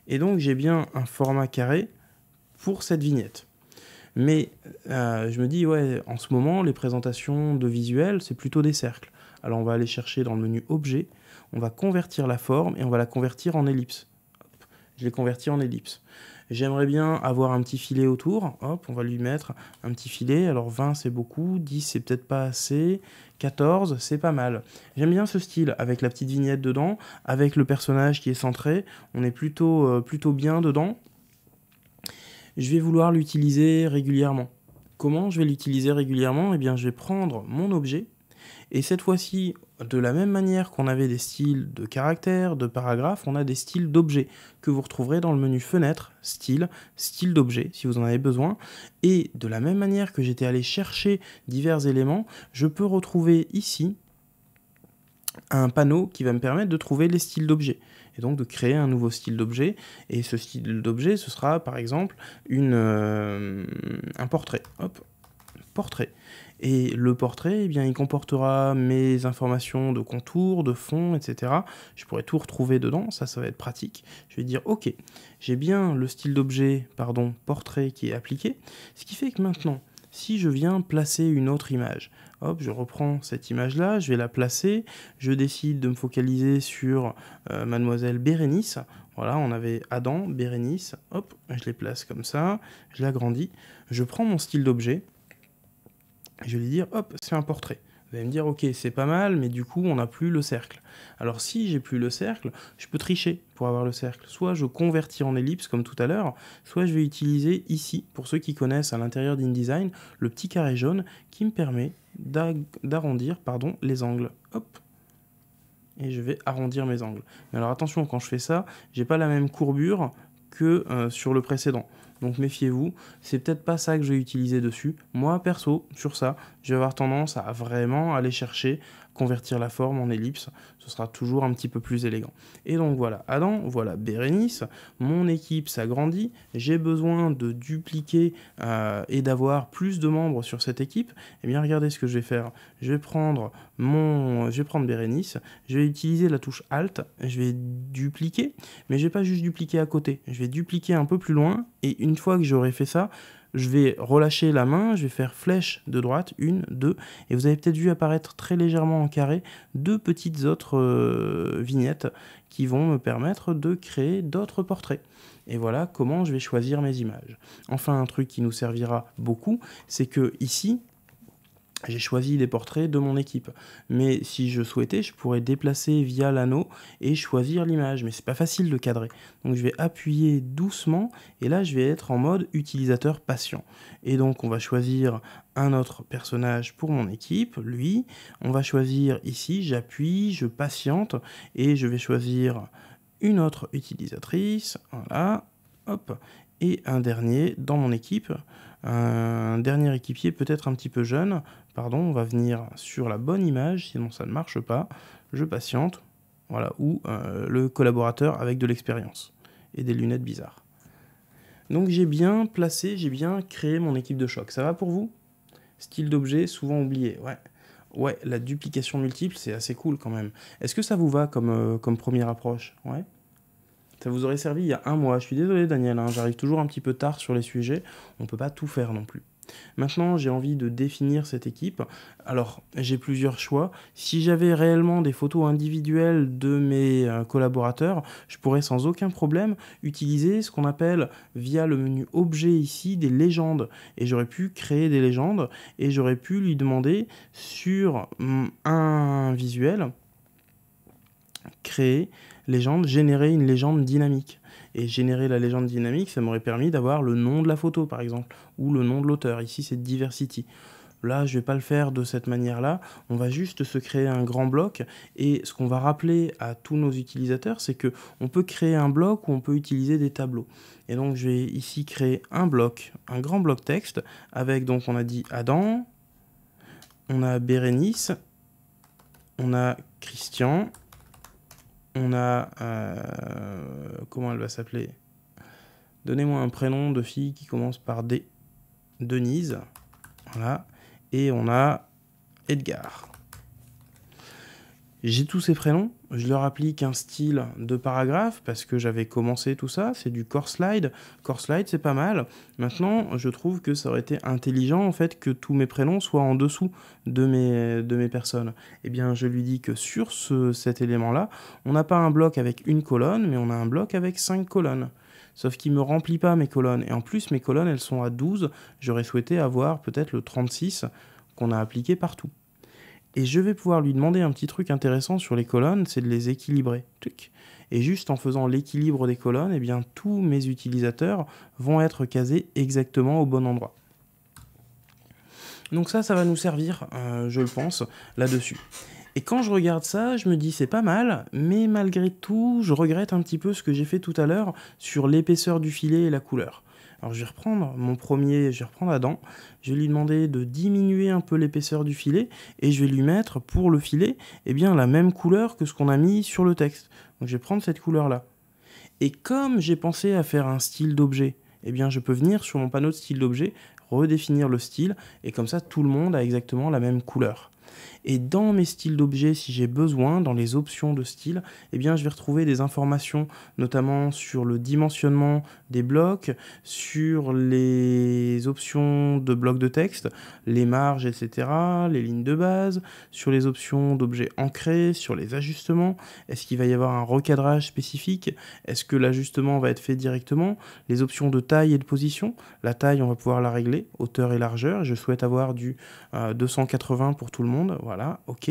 Et donc j'ai bien un format carré pour cette vignette. Mais euh, je me dis, ouais, en ce moment, les présentations de visuels, c'est plutôt des cercles. Alors on va aller chercher dans le menu objet, on va convertir la forme et on va la convertir en ellipse. je l'ai converti en ellipse. J'aimerais bien avoir un petit filet autour. Hop, on va lui mettre un petit filet. Alors 20 c'est beaucoup, 10 c'est peut-être pas assez, 14 c'est pas mal. J'aime bien ce style avec la petite vignette dedans, avec le personnage qui est centré. On est plutôt, euh, plutôt bien dedans. Je vais vouloir l'utiliser régulièrement. Comment je vais l'utiliser régulièrement Eh bien je vais prendre mon objet et cette fois-ci, de la même manière qu'on avait des styles de caractères, de paragraphes, on a des styles d'objets que vous retrouverez dans le menu fenêtre, style, style d'objet si vous en avez besoin. Et de la même manière que j'étais allé chercher divers éléments, je peux retrouver ici un panneau qui va me permettre de trouver les styles d'objets et donc de créer un nouveau style d'objet et ce style d'objet ce sera par exemple une, euh, un portrait hop portrait et le portrait, eh bien, il comportera mes informations de contour, de fond, etc. Je pourrais tout retrouver dedans, ça, ça va être pratique. Je vais dire, ok, j'ai bien le style d'objet, pardon, portrait qui est appliqué, ce qui fait que maintenant, si je viens placer une autre image, hop, je reprends cette image-là, je vais la placer, je décide de me focaliser sur euh, mademoiselle Bérénice, voilà, on avait Adam, Bérénice, hop, je les place comme ça, je l'agrandis, je prends mon style d'objet, je vais lui dire, hop, c'est un portrait. Vous allez me dire, ok, c'est pas mal, mais du coup, on n'a plus le cercle. Alors si j'ai plus le cercle, je peux tricher pour avoir le cercle. Soit je convertis en ellipse, comme tout à l'heure, soit je vais utiliser ici, pour ceux qui connaissent à l'intérieur d'InDesign, le petit carré jaune qui me permet d'arrondir les angles. Hop et je vais arrondir mes angles. Mais alors attention, quand je fais ça, j'ai pas la même courbure que euh, sur le précédent donc méfiez-vous. C'est peut-être pas ça que je vais utiliser dessus. Moi, perso, sur ça, je vais avoir tendance à vraiment aller chercher convertir la forme en ellipse, ce sera toujours un petit peu plus élégant. Et donc voilà Adam, voilà Bérénice, mon équipe s'agrandit, j'ai besoin de dupliquer euh, et d'avoir plus de membres sur cette équipe, et eh bien regardez ce que je vais faire, je vais prendre mon, je vais prendre Bérénice, je vais utiliser la touche Alt, je vais dupliquer, mais je vais pas juste dupliquer à côté, je vais dupliquer un peu plus loin, et une fois que j'aurai fait ça, je vais relâcher la main, je vais faire flèche de droite, une, deux, et vous avez peut-être vu apparaître très légèrement en carré deux petites autres euh, vignettes qui vont me permettre de créer d'autres portraits. Et voilà comment je vais choisir mes images. Enfin, un truc qui nous servira beaucoup, c'est que ici, j'ai choisi les portraits de mon équipe. Mais si je souhaitais, je pourrais déplacer via l'anneau et choisir l'image. Mais c'est pas facile de cadrer. Donc je vais appuyer doucement et là je vais être en mode utilisateur patient. Et donc on va choisir un autre personnage pour mon équipe, lui. On va choisir ici, j'appuie, je patiente et je vais choisir une autre utilisatrice. Voilà. Hop. Et un dernier dans mon équipe un dernier équipier peut-être un petit peu jeune, pardon, on va venir sur la bonne image, sinon ça ne marche pas, je patiente, voilà, ou euh, le collaborateur avec de l'expérience et des lunettes bizarres. Donc j'ai bien placé, j'ai bien créé mon équipe de choc. Ça va pour vous Style d'objet souvent oublié, ouais. Ouais, la duplication multiple, c'est assez cool quand même. Est-ce que ça vous va comme, euh, comme première approche Ouais. Ça vous aurait servi il y a un mois. Je suis désolé Daniel, hein, j'arrive toujours un petit peu tard sur les sujets. On ne peut pas tout faire non plus. Maintenant, j'ai envie de définir cette équipe. Alors, j'ai plusieurs choix. Si j'avais réellement des photos individuelles de mes euh, collaborateurs, je pourrais sans aucun problème utiliser ce qu'on appelle via le menu objet ici des légendes. Et j'aurais pu créer des légendes et j'aurais pu lui demander sur mm, un visuel créer légende, générer une légende dynamique et générer la légende dynamique, ça m'aurait permis d'avoir le nom de la photo, par exemple, ou le nom de l'auteur. Ici, c'est diversity. Là, je vais pas le faire de cette manière-là. On va juste se créer un grand bloc. Et ce qu'on va rappeler à tous nos utilisateurs, c'est que on peut créer un bloc où on peut utiliser des tableaux. Et donc, je vais ici créer un bloc, un grand bloc texte, avec, donc, on a dit Adam, on a Bérénice, on a Christian, on a. Euh, comment elle va s'appeler Donnez-moi un prénom de fille qui commence par D. Denise. Voilà. Et on a Edgar. J'ai tous ces prénoms, je leur applique un style de paragraphe parce que j'avais commencé tout ça, c'est du core slide. Core slide, c'est pas mal. Maintenant, je trouve que ça aurait été intelligent en fait que tous mes prénoms soient en dessous de mes, de mes personnes. Eh bien, je lui dis que sur cet élément-là, on n'a pas un bloc avec une colonne, mais on a un bloc avec cinq colonnes sauf qu'il ne me remplit pas mes colonnes. Et en plus, mes colonnes, elles sont à 12. J'aurais souhaité avoir peut-être le 36 qu'on a appliqué partout et je vais pouvoir lui demander un petit truc intéressant sur les colonnes, c'est de les équilibrer. Et juste en faisant l'équilibre des colonnes, eh bien, tous mes utilisateurs vont être casés exactement au bon endroit. Donc ça, ça va nous servir, euh, je le pense, là-dessus. Et quand je regarde ça, je me dis c'est pas mal, mais malgré tout, je regrette un petit peu ce que j'ai fait tout à l'heure sur l'épaisseur du filet et la couleur. Alors je vais reprendre mon premier, je vais reprendre Adam, je vais lui demander de diminuer un peu l'épaisseur du filet et je vais lui mettre pour le filet eh bien, la même couleur que ce qu'on a mis sur le texte. Donc je vais prendre cette couleur-là. Et comme j'ai pensé à faire un style d'objet, eh bien je peux venir sur mon panneau de style d'objet, redéfinir le style et comme ça tout le monde a exactement la même couleur. Et dans mes styles d'objets, si j'ai besoin, dans les options de style, eh bien, je vais retrouver des informations, notamment sur le dimensionnement des blocs, sur les options de blocs de texte, les marges, etc., les lignes de base, sur les options d'objets ancrés, sur les ajustements. Est-ce qu'il va y avoir un recadrage spécifique Est-ce que l'ajustement va être fait directement Les options de taille et de position. La taille, on va pouvoir la régler, hauteur et largeur. Je souhaite avoir du 280 euh, pour tout le monde voilà, ok.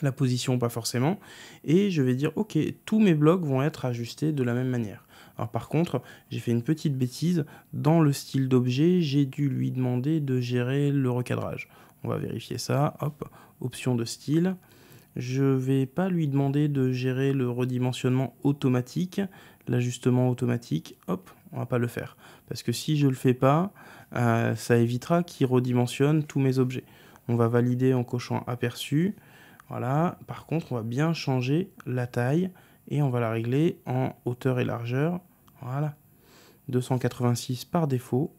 La position, pas forcément. Et je vais dire, ok, tous mes blocs vont être ajustés de la même manière. Alors par contre, j'ai fait une petite bêtise. Dans le style d'objet, j'ai dû lui demander de gérer le recadrage. On va vérifier ça. Hop, option de style. Je ne vais pas lui demander de gérer le redimensionnement automatique, l'ajustement automatique. Hop, on va pas le faire. Parce que si je le fais pas, euh, ça évitera qu'il redimensionne tous mes objets. On va valider en cochant aperçu. Voilà. Par contre, on va bien changer la taille et on va la régler en hauteur et largeur. Voilà. 286 par défaut.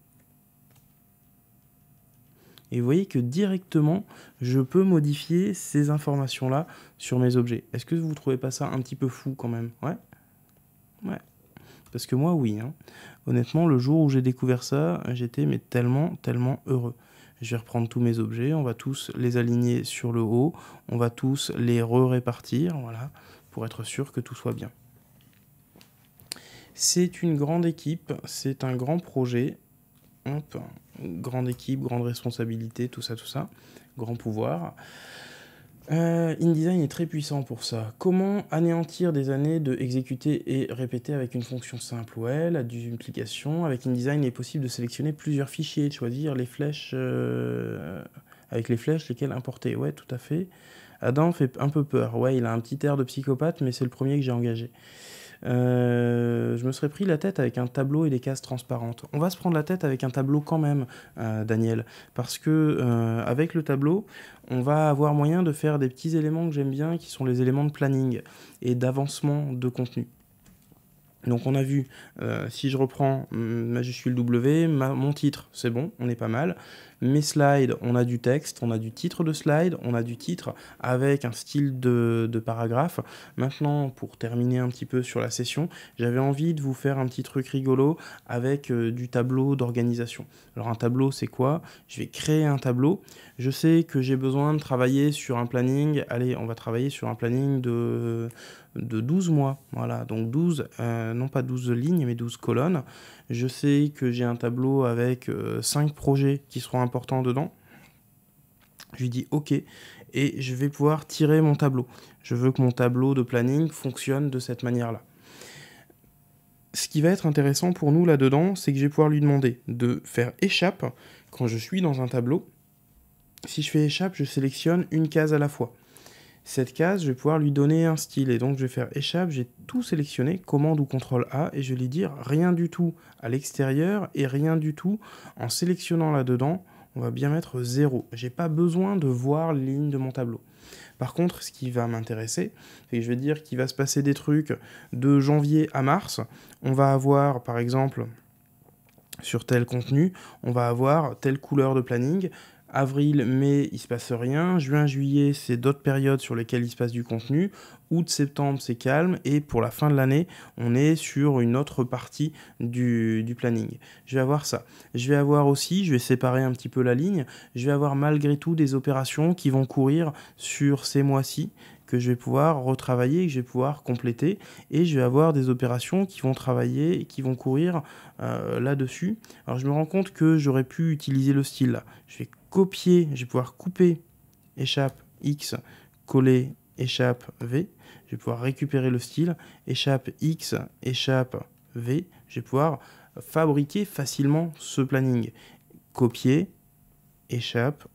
Et vous voyez que directement, je peux modifier ces informations-là sur mes objets. Est-ce que vous ne trouvez pas ça un petit peu fou quand même Ouais. Ouais. Parce que moi, oui. Hein. Honnêtement, le jour où j'ai découvert ça, j'étais mais tellement, tellement heureux. Je vais reprendre tous mes objets, on va tous les aligner sur le haut, on va tous les re-répartir, voilà, pour être sûr que tout soit bien. C'est une grande équipe, c'est un grand projet. Hop, grande équipe, grande responsabilité, tout ça, tout ça, grand pouvoir. Euh, InDesign est très puissant pour ça. Comment anéantir des années de exécuter et répéter avec une fonction simple Ouais, la duplication. Avec InDesign, il est possible de sélectionner plusieurs fichiers, de choisir les flèches euh, avec les flèches lesquelles importer. Ouais, tout à fait. Adam fait un peu peur. Ouais, il a un petit air de psychopathe, mais c'est le premier que j'ai engagé. Euh, je me serais pris la tête avec un tableau et des cases transparentes. On va se prendre la tête avec un tableau quand même, euh, Daniel, parce que euh, avec le tableau, on va avoir moyen de faire des petits éléments que j'aime bien, qui sont les éléments de planning et d'avancement de contenu. Donc on a vu, si je reprends majuscule W, mon titre, c'est bon, on est pas mal mes slides, on a du texte, on a du titre de slide, on a du titre avec un style de, de paragraphe. Maintenant, pour terminer un petit peu sur la session, j'avais envie de vous faire un petit truc rigolo avec euh, du tableau d'organisation. Alors un tableau, c'est quoi Je vais créer un tableau. Je sais que j'ai besoin de travailler sur un planning. Allez, on va travailler sur un planning de 12 mois. Voilà, donc 12, euh, non pas 12 lignes, mais 12 colonnes. Je sais que j'ai un tableau avec 5 euh, projets qui seront importants dedans. Je lui dis OK et je vais pouvoir tirer mon tableau. Je veux que mon tableau de planning fonctionne de cette manière-là. Ce qui va être intéressant pour nous là-dedans, c'est que je vais pouvoir lui demander de faire échappe quand je suis dans un tableau. Si je fais échappe, je sélectionne une case à la fois. Cette case, je vais pouvoir lui donner un style et donc je vais faire échappe, j'ai tout sélectionné, commande ou contrôle A et je vais lui dire rien du tout à l'extérieur et rien du tout en sélectionnant là-dedans, on va bien mettre 0. J'ai pas besoin de voir les lignes de mon tableau. Par contre, ce qui va m'intéresser, c'est que je vais dire qu'il va se passer des trucs de janvier à mars. On va avoir par exemple sur tel contenu, on va avoir telle couleur de planning, Avril, mai, il se passe rien. Juin, juillet, c'est d'autres périodes sur lesquelles il se passe du contenu. Août, septembre, c'est calme. Et pour la fin de l'année, on est sur une autre partie du, planning. Je vais avoir ça. Je vais avoir aussi, je vais séparer un petit peu la ligne, je vais avoir malgré tout des opérations qui vont courir sur ces mois-ci que je vais pouvoir retravailler, que je vais pouvoir compléter, et je vais avoir des opérations qui vont travailler, et qui vont courir euh, là-dessus. Alors je me rends compte que j'aurais pu utiliser le style là. Je vais copier, je vais pouvoir couper échappe X, coller échappe V. Je vais pouvoir récupérer le style, échappe X, échappe V. Je vais pouvoir fabriquer facilement ce planning. Copier, échappe,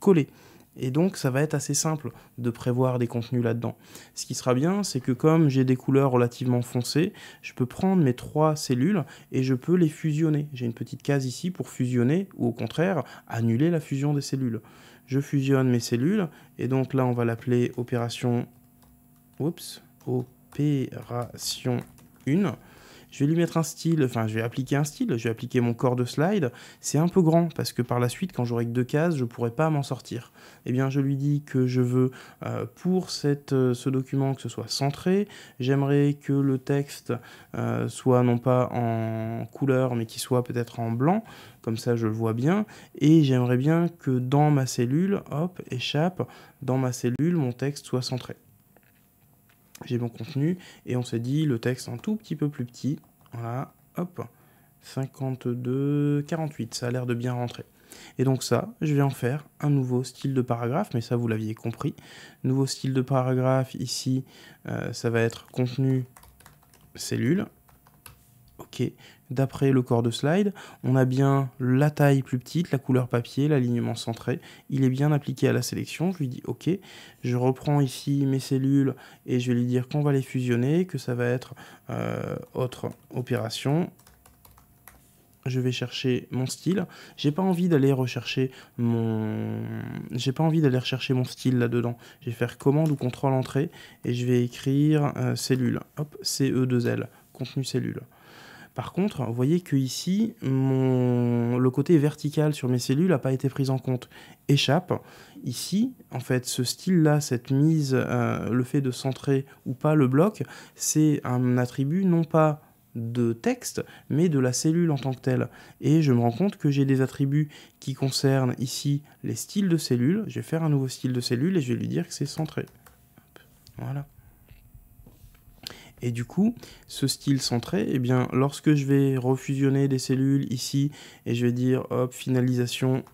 coller. Et donc, ça va être assez simple de prévoir des contenus là-dedans. Ce qui sera bien, c'est que comme j'ai des couleurs relativement foncées, je peux prendre mes trois cellules et je peux les fusionner. J'ai une petite case ici pour fusionner ou au contraire annuler la fusion des cellules. Je fusionne mes cellules et donc là, on va l'appeler opération... Oups, opération 1 je vais lui mettre un style, enfin je vais appliquer un style, je vais appliquer mon corps de slide, c'est un peu grand parce que par la suite quand j'aurai que deux cases, je ne pourrai pas m'en sortir. Eh bien je lui dis que je veux euh, pour euh, ce document que ce soit centré, j'aimerais que le texte euh, soit non pas en couleur mais qu'il soit peut-être en blanc, comme ça je le vois bien, et j'aimerais bien que dans ma cellule, hop, échappe, dans ma cellule mon texte soit centré j'ai mon contenu, et on s'est dit le texte un tout petit peu plus petit, voilà, hop, 52, 48, ça a l'air de bien rentrer. Et donc ça, je vais en faire un nouveau style de paragraphe, mais ça vous l'aviez compris. Nouveau style de paragraphe, ici, euh, ça va être contenu cellule. Ok, d'après le corps de slide, on a bien la taille plus petite, la couleur papier, l'alignement centré. Il est bien appliqué à la sélection. Je lui dis OK. Je reprends ici mes cellules et je vais lui dire qu'on va les fusionner, que ça va être euh, autre opération je vais chercher mon style. J'ai pas envie d'aller rechercher mon j'ai pas envie d'aller rechercher mon style là-dedans. Je vais faire commande ou contrôle entrée et je vais écrire euh, cellule. Hop, CE2L, contenu cellule. Par contre, vous voyez que ici, le côté vertical sur mes cellules n'a pas été pris en compte, échappe. Ici, en fait, ce style-là, cette mise, euh, le fait de centrer ou pas le bloc, c'est un attribut non pas de texte, mais de la cellule en tant que telle. Et je me rends compte que j'ai des attributs qui concernent ici les styles de cellules. Je vais faire un nouveau style de cellule et je vais lui dire que c'est centré. Voilà. Et du coup, ce style centré, eh bien, lorsque je vais refusionner des cellules ici, et je vais dire, hop, finalisation,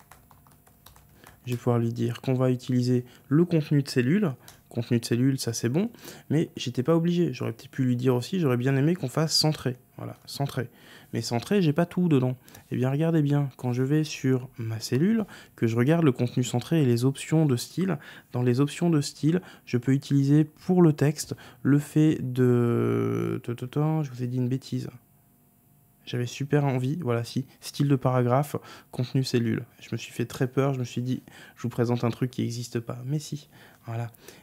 je vais pouvoir lui dire qu'on va utiliser le contenu de cellule, contenu de cellule, ça c'est bon, mais j'étais pas obligé. J'aurais peut-être pu lui dire aussi, j'aurais bien aimé qu'on fasse centré. Voilà, centré. Mais centré, j'ai pas tout dedans. Eh bien, regardez bien, quand je vais sur ma cellule, que je regarde le contenu centré et les options de style, dans les options de style, je peux utiliser pour le texte le fait de. Je vous ai dit une bêtise j'avais super envie, voilà, si, style de paragraphe, contenu cellule. Je me suis fait très peur, je me suis dit, je vous présente un truc qui n'existe pas. Mais si,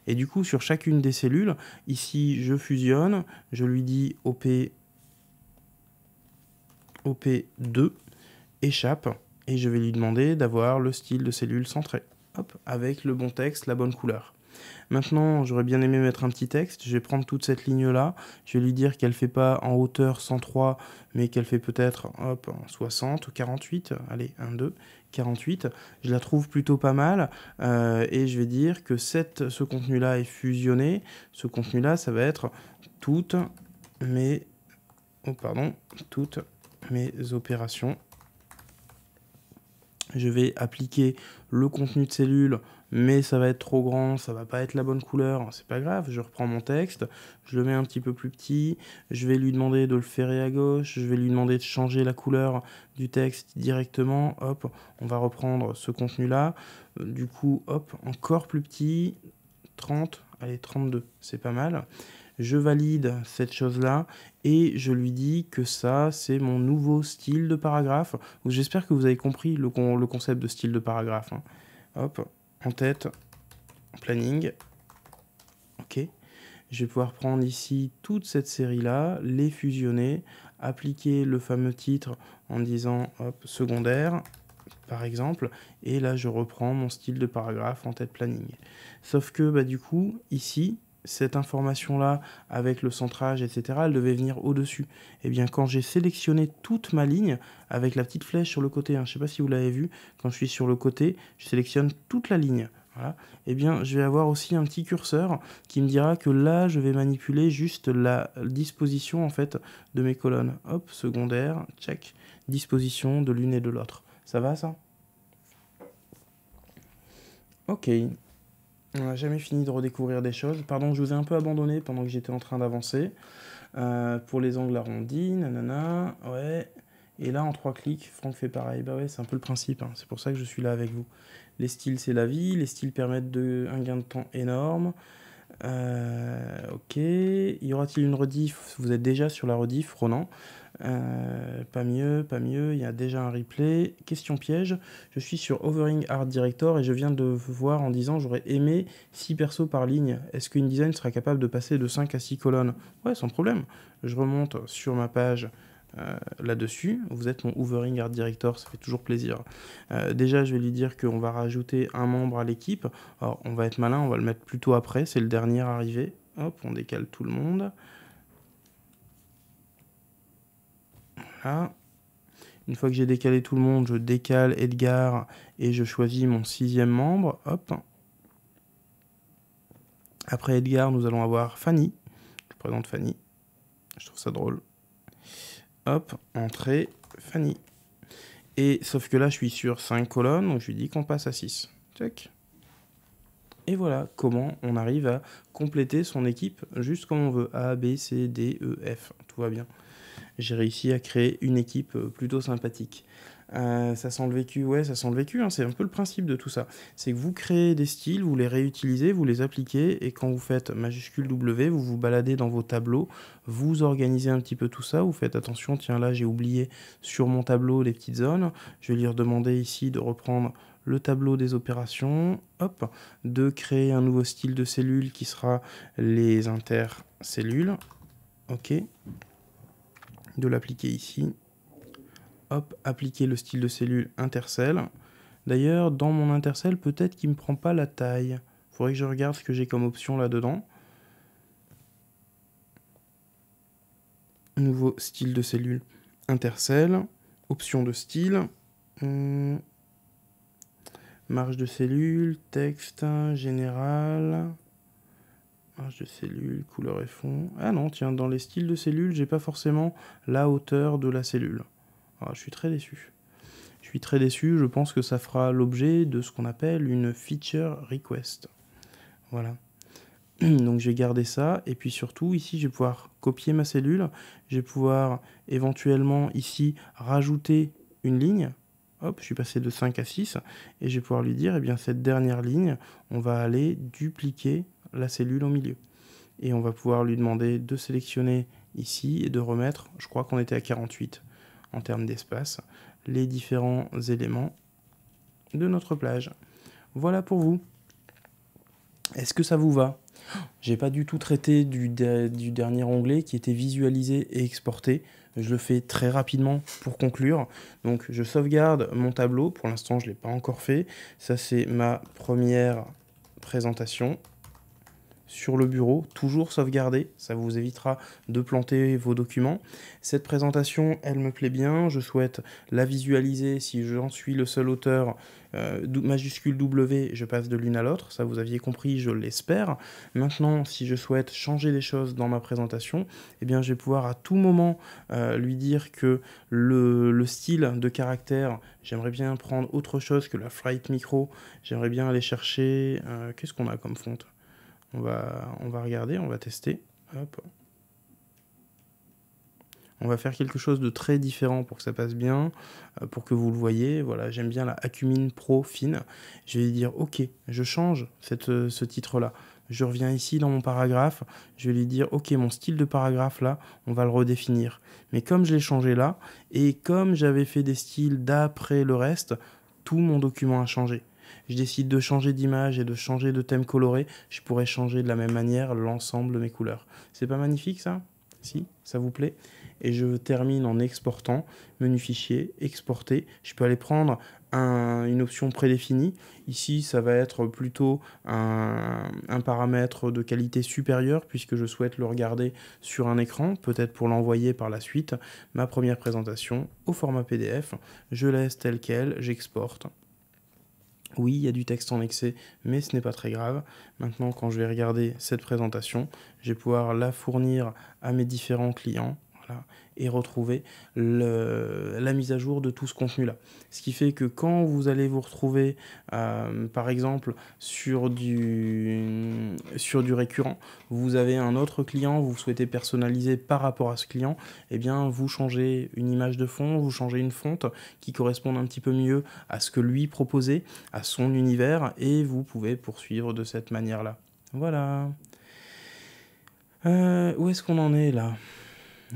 et du coup, sur chacune des cellules, ici, je fusionne, je lui dis OP, OP2, échappe, et je vais lui demander d'avoir le style de cellule centré, Hop, avec le bon texte, la bonne couleur. Maintenant, j'aurais bien aimé mettre un petit texte. Je vais prendre toute cette ligne-là. Je vais lui dire qu'elle ne fait pas en hauteur 103, mais qu'elle fait peut-être hop, 60 ou 48. Allez, 1, 2, 48. Je la trouve plutôt pas mal. Euh, et je vais dire que ce contenu-là est fusionné. Ce contenu-là, ça va être toutes mes... Oh, pardon. Toutes mes opérations je vais appliquer le contenu de cellule mais ça va être trop grand, ça va pas être la bonne couleur, hein, c'est pas grave, je reprends mon texte, je le mets un petit peu plus petit, je vais lui demander de le ferrer à gauche, je vais lui demander de changer la couleur du texte directement, hop, on va reprendre ce contenu-là, du coup, hop, encore plus petit, 30, allez, 32, c'est pas mal. Je valide cette chose-là et je lui dis que ça, c'est mon nouveau style de paragraphe. J'espère que vous avez compris le, le, concept de style de paragraphe. Hein. Hop, en tête, planning. Ok. Je vais pouvoir prendre ici toute cette série-là, les fusionner, appliquer le fameux titre en disant secondaire, par exemple, et là je reprends mon style de paragraphe en tête planning. Sauf que bah, du coup, ici, cette information-là avec le centrage, etc., elle devait venir au-dessus. Et eh bien quand j'ai sélectionné toute ma ligne avec la petite flèche sur le côté, hein, je ne sais pas si vous l'avez vu, quand je suis sur le côté, je sélectionne toute la ligne. Voilà. Eh bien, je vais avoir aussi un petit curseur qui me dira que là, je vais manipuler juste la disposition en fait de mes colonnes. Hop, secondaire, check, disposition de l'une et de l'autre. Ça va ça Ok. On n'a jamais fini de redécouvrir des choses. Pardon, je vous ai un peu abandonné pendant que j'étais en train d'avancer. Euh, pour les angles arrondis, nanana, ouais. Et là, en trois clics, Franck fait pareil. Bah ouais, c'est un peu le principe. Hein. C'est pour ça que je suis là avec vous. Les styles, c'est la vie. Les styles permettent de, un gain de temps énorme. Euh, ok. Y aura-t-il une rediff Vous êtes déjà sur la rediff, Ronan. Euh, pas mieux, pas mieux, il y a déjà un replay. Question piège, je suis sur Overing Art Director et je viens de voir en disant j'aurais aimé 6 persos par ligne. Est-ce qu'une design sera capable de passer de 5 à 6 colonnes Ouais, sans problème. Je remonte sur ma page euh, là-dessus. Vous êtes mon Overing Art Director, ça fait toujours plaisir. Euh, déjà, je vais lui dire qu'on va rajouter un membre à l'équipe. on va être malin, on va le mettre plutôt après, c'est le dernier arrivé. Hop, on décale tout le monde. Ah. Une fois que j'ai décalé tout le monde, je décale Edgar et je choisis mon sixième membre. Hop. Après Edgar, nous allons avoir Fanny. Je présente Fanny. Je trouve ça drôle. Hop, entrée, Fanny. Et sauf que là, je suis sur 5 colonnes, donc je lui dis qu'on passe à 6. Check. Et voilà comment on arrive à compléter son équipe juste comme on veut. A, B, C, D, E, F. Tout va bien j'ai réussi à créer une équipe euh, plutôt sympathique. Euh, ça sent le vécu, ouais, ça sent le vécu, hein, c'est un peu le principe de tout ça. C'est que vous créez des styles, vous les réutilisez, vous les appliquez, et quand vous faites majuscule W, vous vous baladez dans vos tableaux, vous organisez un petit peu tout ça, vous faites attention, tiens là j'ai oublié sur mon tableau les petites zones, je vais lui redemander ici de reprendre le tableau des opérations, hop, de créer un nouveau style de cellule qui sera les intercellules, ok, de l'appliquer ici. Hop, appliquer le style de cellule intercell. D'ailleurs, dans mon intercell, peut-être qu'il ne me prend pas la taille. Il faudrait que je regarde ce que j'ai comme option là-dedans. Nouveau style de cellule intercell. Option de style. Hmm. Marge de cellule, texte, général de ah, cellules, couleur et fond. Ah non, tiens, dans les styles de cellules, j'ai pas forcément la hauteur de la cellule. Ah, je suis très déçu. Je suis très déçu, je pense que ça fera l'objet de ce qu'on appelle une feature request. Voilà. Donc je vais garder ça, et puis surtout ici je vais pouvoir copier ma cellule, je vais pouvoir éventuellement ici rajouter une ligne, hop, je suis passé de 5 à 6, et je vais pouvoir lui dire, eh bien cette dernière ligne, on va aller dupliquer la cellule au milieu. Et on va pouvoir lui demander de sélectionner ici et de remettre, je crois qu'on était à 48 en termes d'espace, les différents éléments de notre plage. Voilà pour vous. Est-ce que ça vous va J'ai pas du tout traité du, du, dernier onglet qui était visualisé et exporté. Je le fais très rapidement pour conclure. Donc je sauvegarde mon tableau. Pour l'instant, je ne l'ai pas encore fait. Ça, c'est ma première présentation sur le bureau, toujours sauvegardé, ça vous évitera de planter vos documents. Cette présentation, elle me plaît bien, je souhaite la visualiser si j'en suis le seul auteur, euh, majuscule W, je passe de l'une à l'autre, ça vous aviez compris, je l'espère. Maintenant, si je souhaite changer les choses dans ma présentation, eh bien je vais pouvoir à tout moment euh, lui dire que le, style de caractère, j'aimerais bien prendre autre chose que la flight micro, j'aimerais bien aller chercher, euh, qu'est-ce qu'on a comme fonte on va, regarder, on va tester. On va faire quelque chose de très différent pour que ça passe bien, euh, pour que vous le voyez. Voilà, j'aime bien la Acumine Pro fine. Je vais lui dire OK, je change euh, ce titre-là. Je reviens ici dans mon paragraphe, je vais lui dire OK, mon style de paragraphe là, on va le redéfinir. Mais comme je l'ai changé là et comme j'avais fait des styles d'après le reste, tout mon document a changé je décide de changer d'image et de changer de thème coloré, je pourrais changer de la même manière l'ensemble de mes couleurs. C'est pas magnifique ça Si, ça vous plaît et je termine en exportant, menu fichier, exporter. Je peux aller prendre une option prédéfinie. Ici, ça va être plutôt un, un, paramètre de qualité supérieure puisque je souhaite le regarder sur un écran, peut-être pour l'envoyer par la suite. Ma première présentation au format PDF, je laisse tel quel, j'exporte. Oui, il y a du texte en excès, mais ce n'est pas très grave. Maintenant, quand je vais regarder cette présentation, je vais pouvoir la fournir à mes différents clients et retrouver la mise à jour de tout ce contenu-là. Ce qui fait que quand vous allez vous retrouver, euh, par exemple, sur du, sur du récurrent, vous avez un autre client, vous souhaitez personnaliser par rapport à ce client, et eh bien, vous changez une image de fond, vous changez une fonte qui corresponde un petit peu mieux à ce que lui proposait, à son univers, et vous pouvez poursuivre de cette manière-là. Voilà. Euh, où est-ce qu'on en est là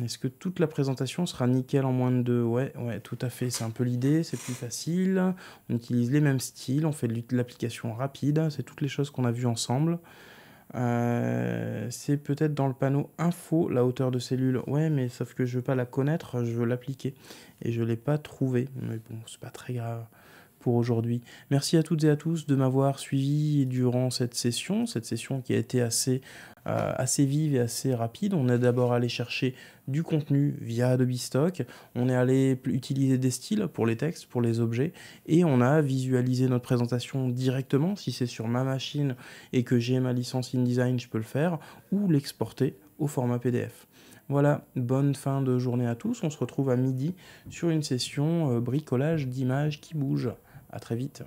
est-ce que toute la présentation sera nickel en moins de deux ouais, ouais, tout à fait. C'est un peu l'idée, c'est plus facile. On utilise les mêmes styles, on fait de l'application rapide. C'est toutes les choses qu'on a vues ensemble. Euh, c'est peut-être dans le panneau info la hauteur de cellule. Ouais, mais sauf que je veux pas la connaître, je veux l'appliquer. Et je ne l'ai pas trouvé. Mais bon, c'est pas très grave pour aujourd'hui. Merci à toutes et à tous de m'avoir suivi durant cette session, cette session qui a été assez, euh, assez vive et assez rapide. On est d'abord allé chercher du contenu via Adobe Stock, on est allé utiliser des styles pour les textes, pour les objets, et on a visualisé notre présentation directement. Si c'est sur ma machine et que j'ai ma licence InDesign, je peux le faire, ou l'exporter au format PDF. Voilà, bonne fin de journée à tous. On se retrouve à midi sur une session euh, bricolage d'images qui bougent. À très vite.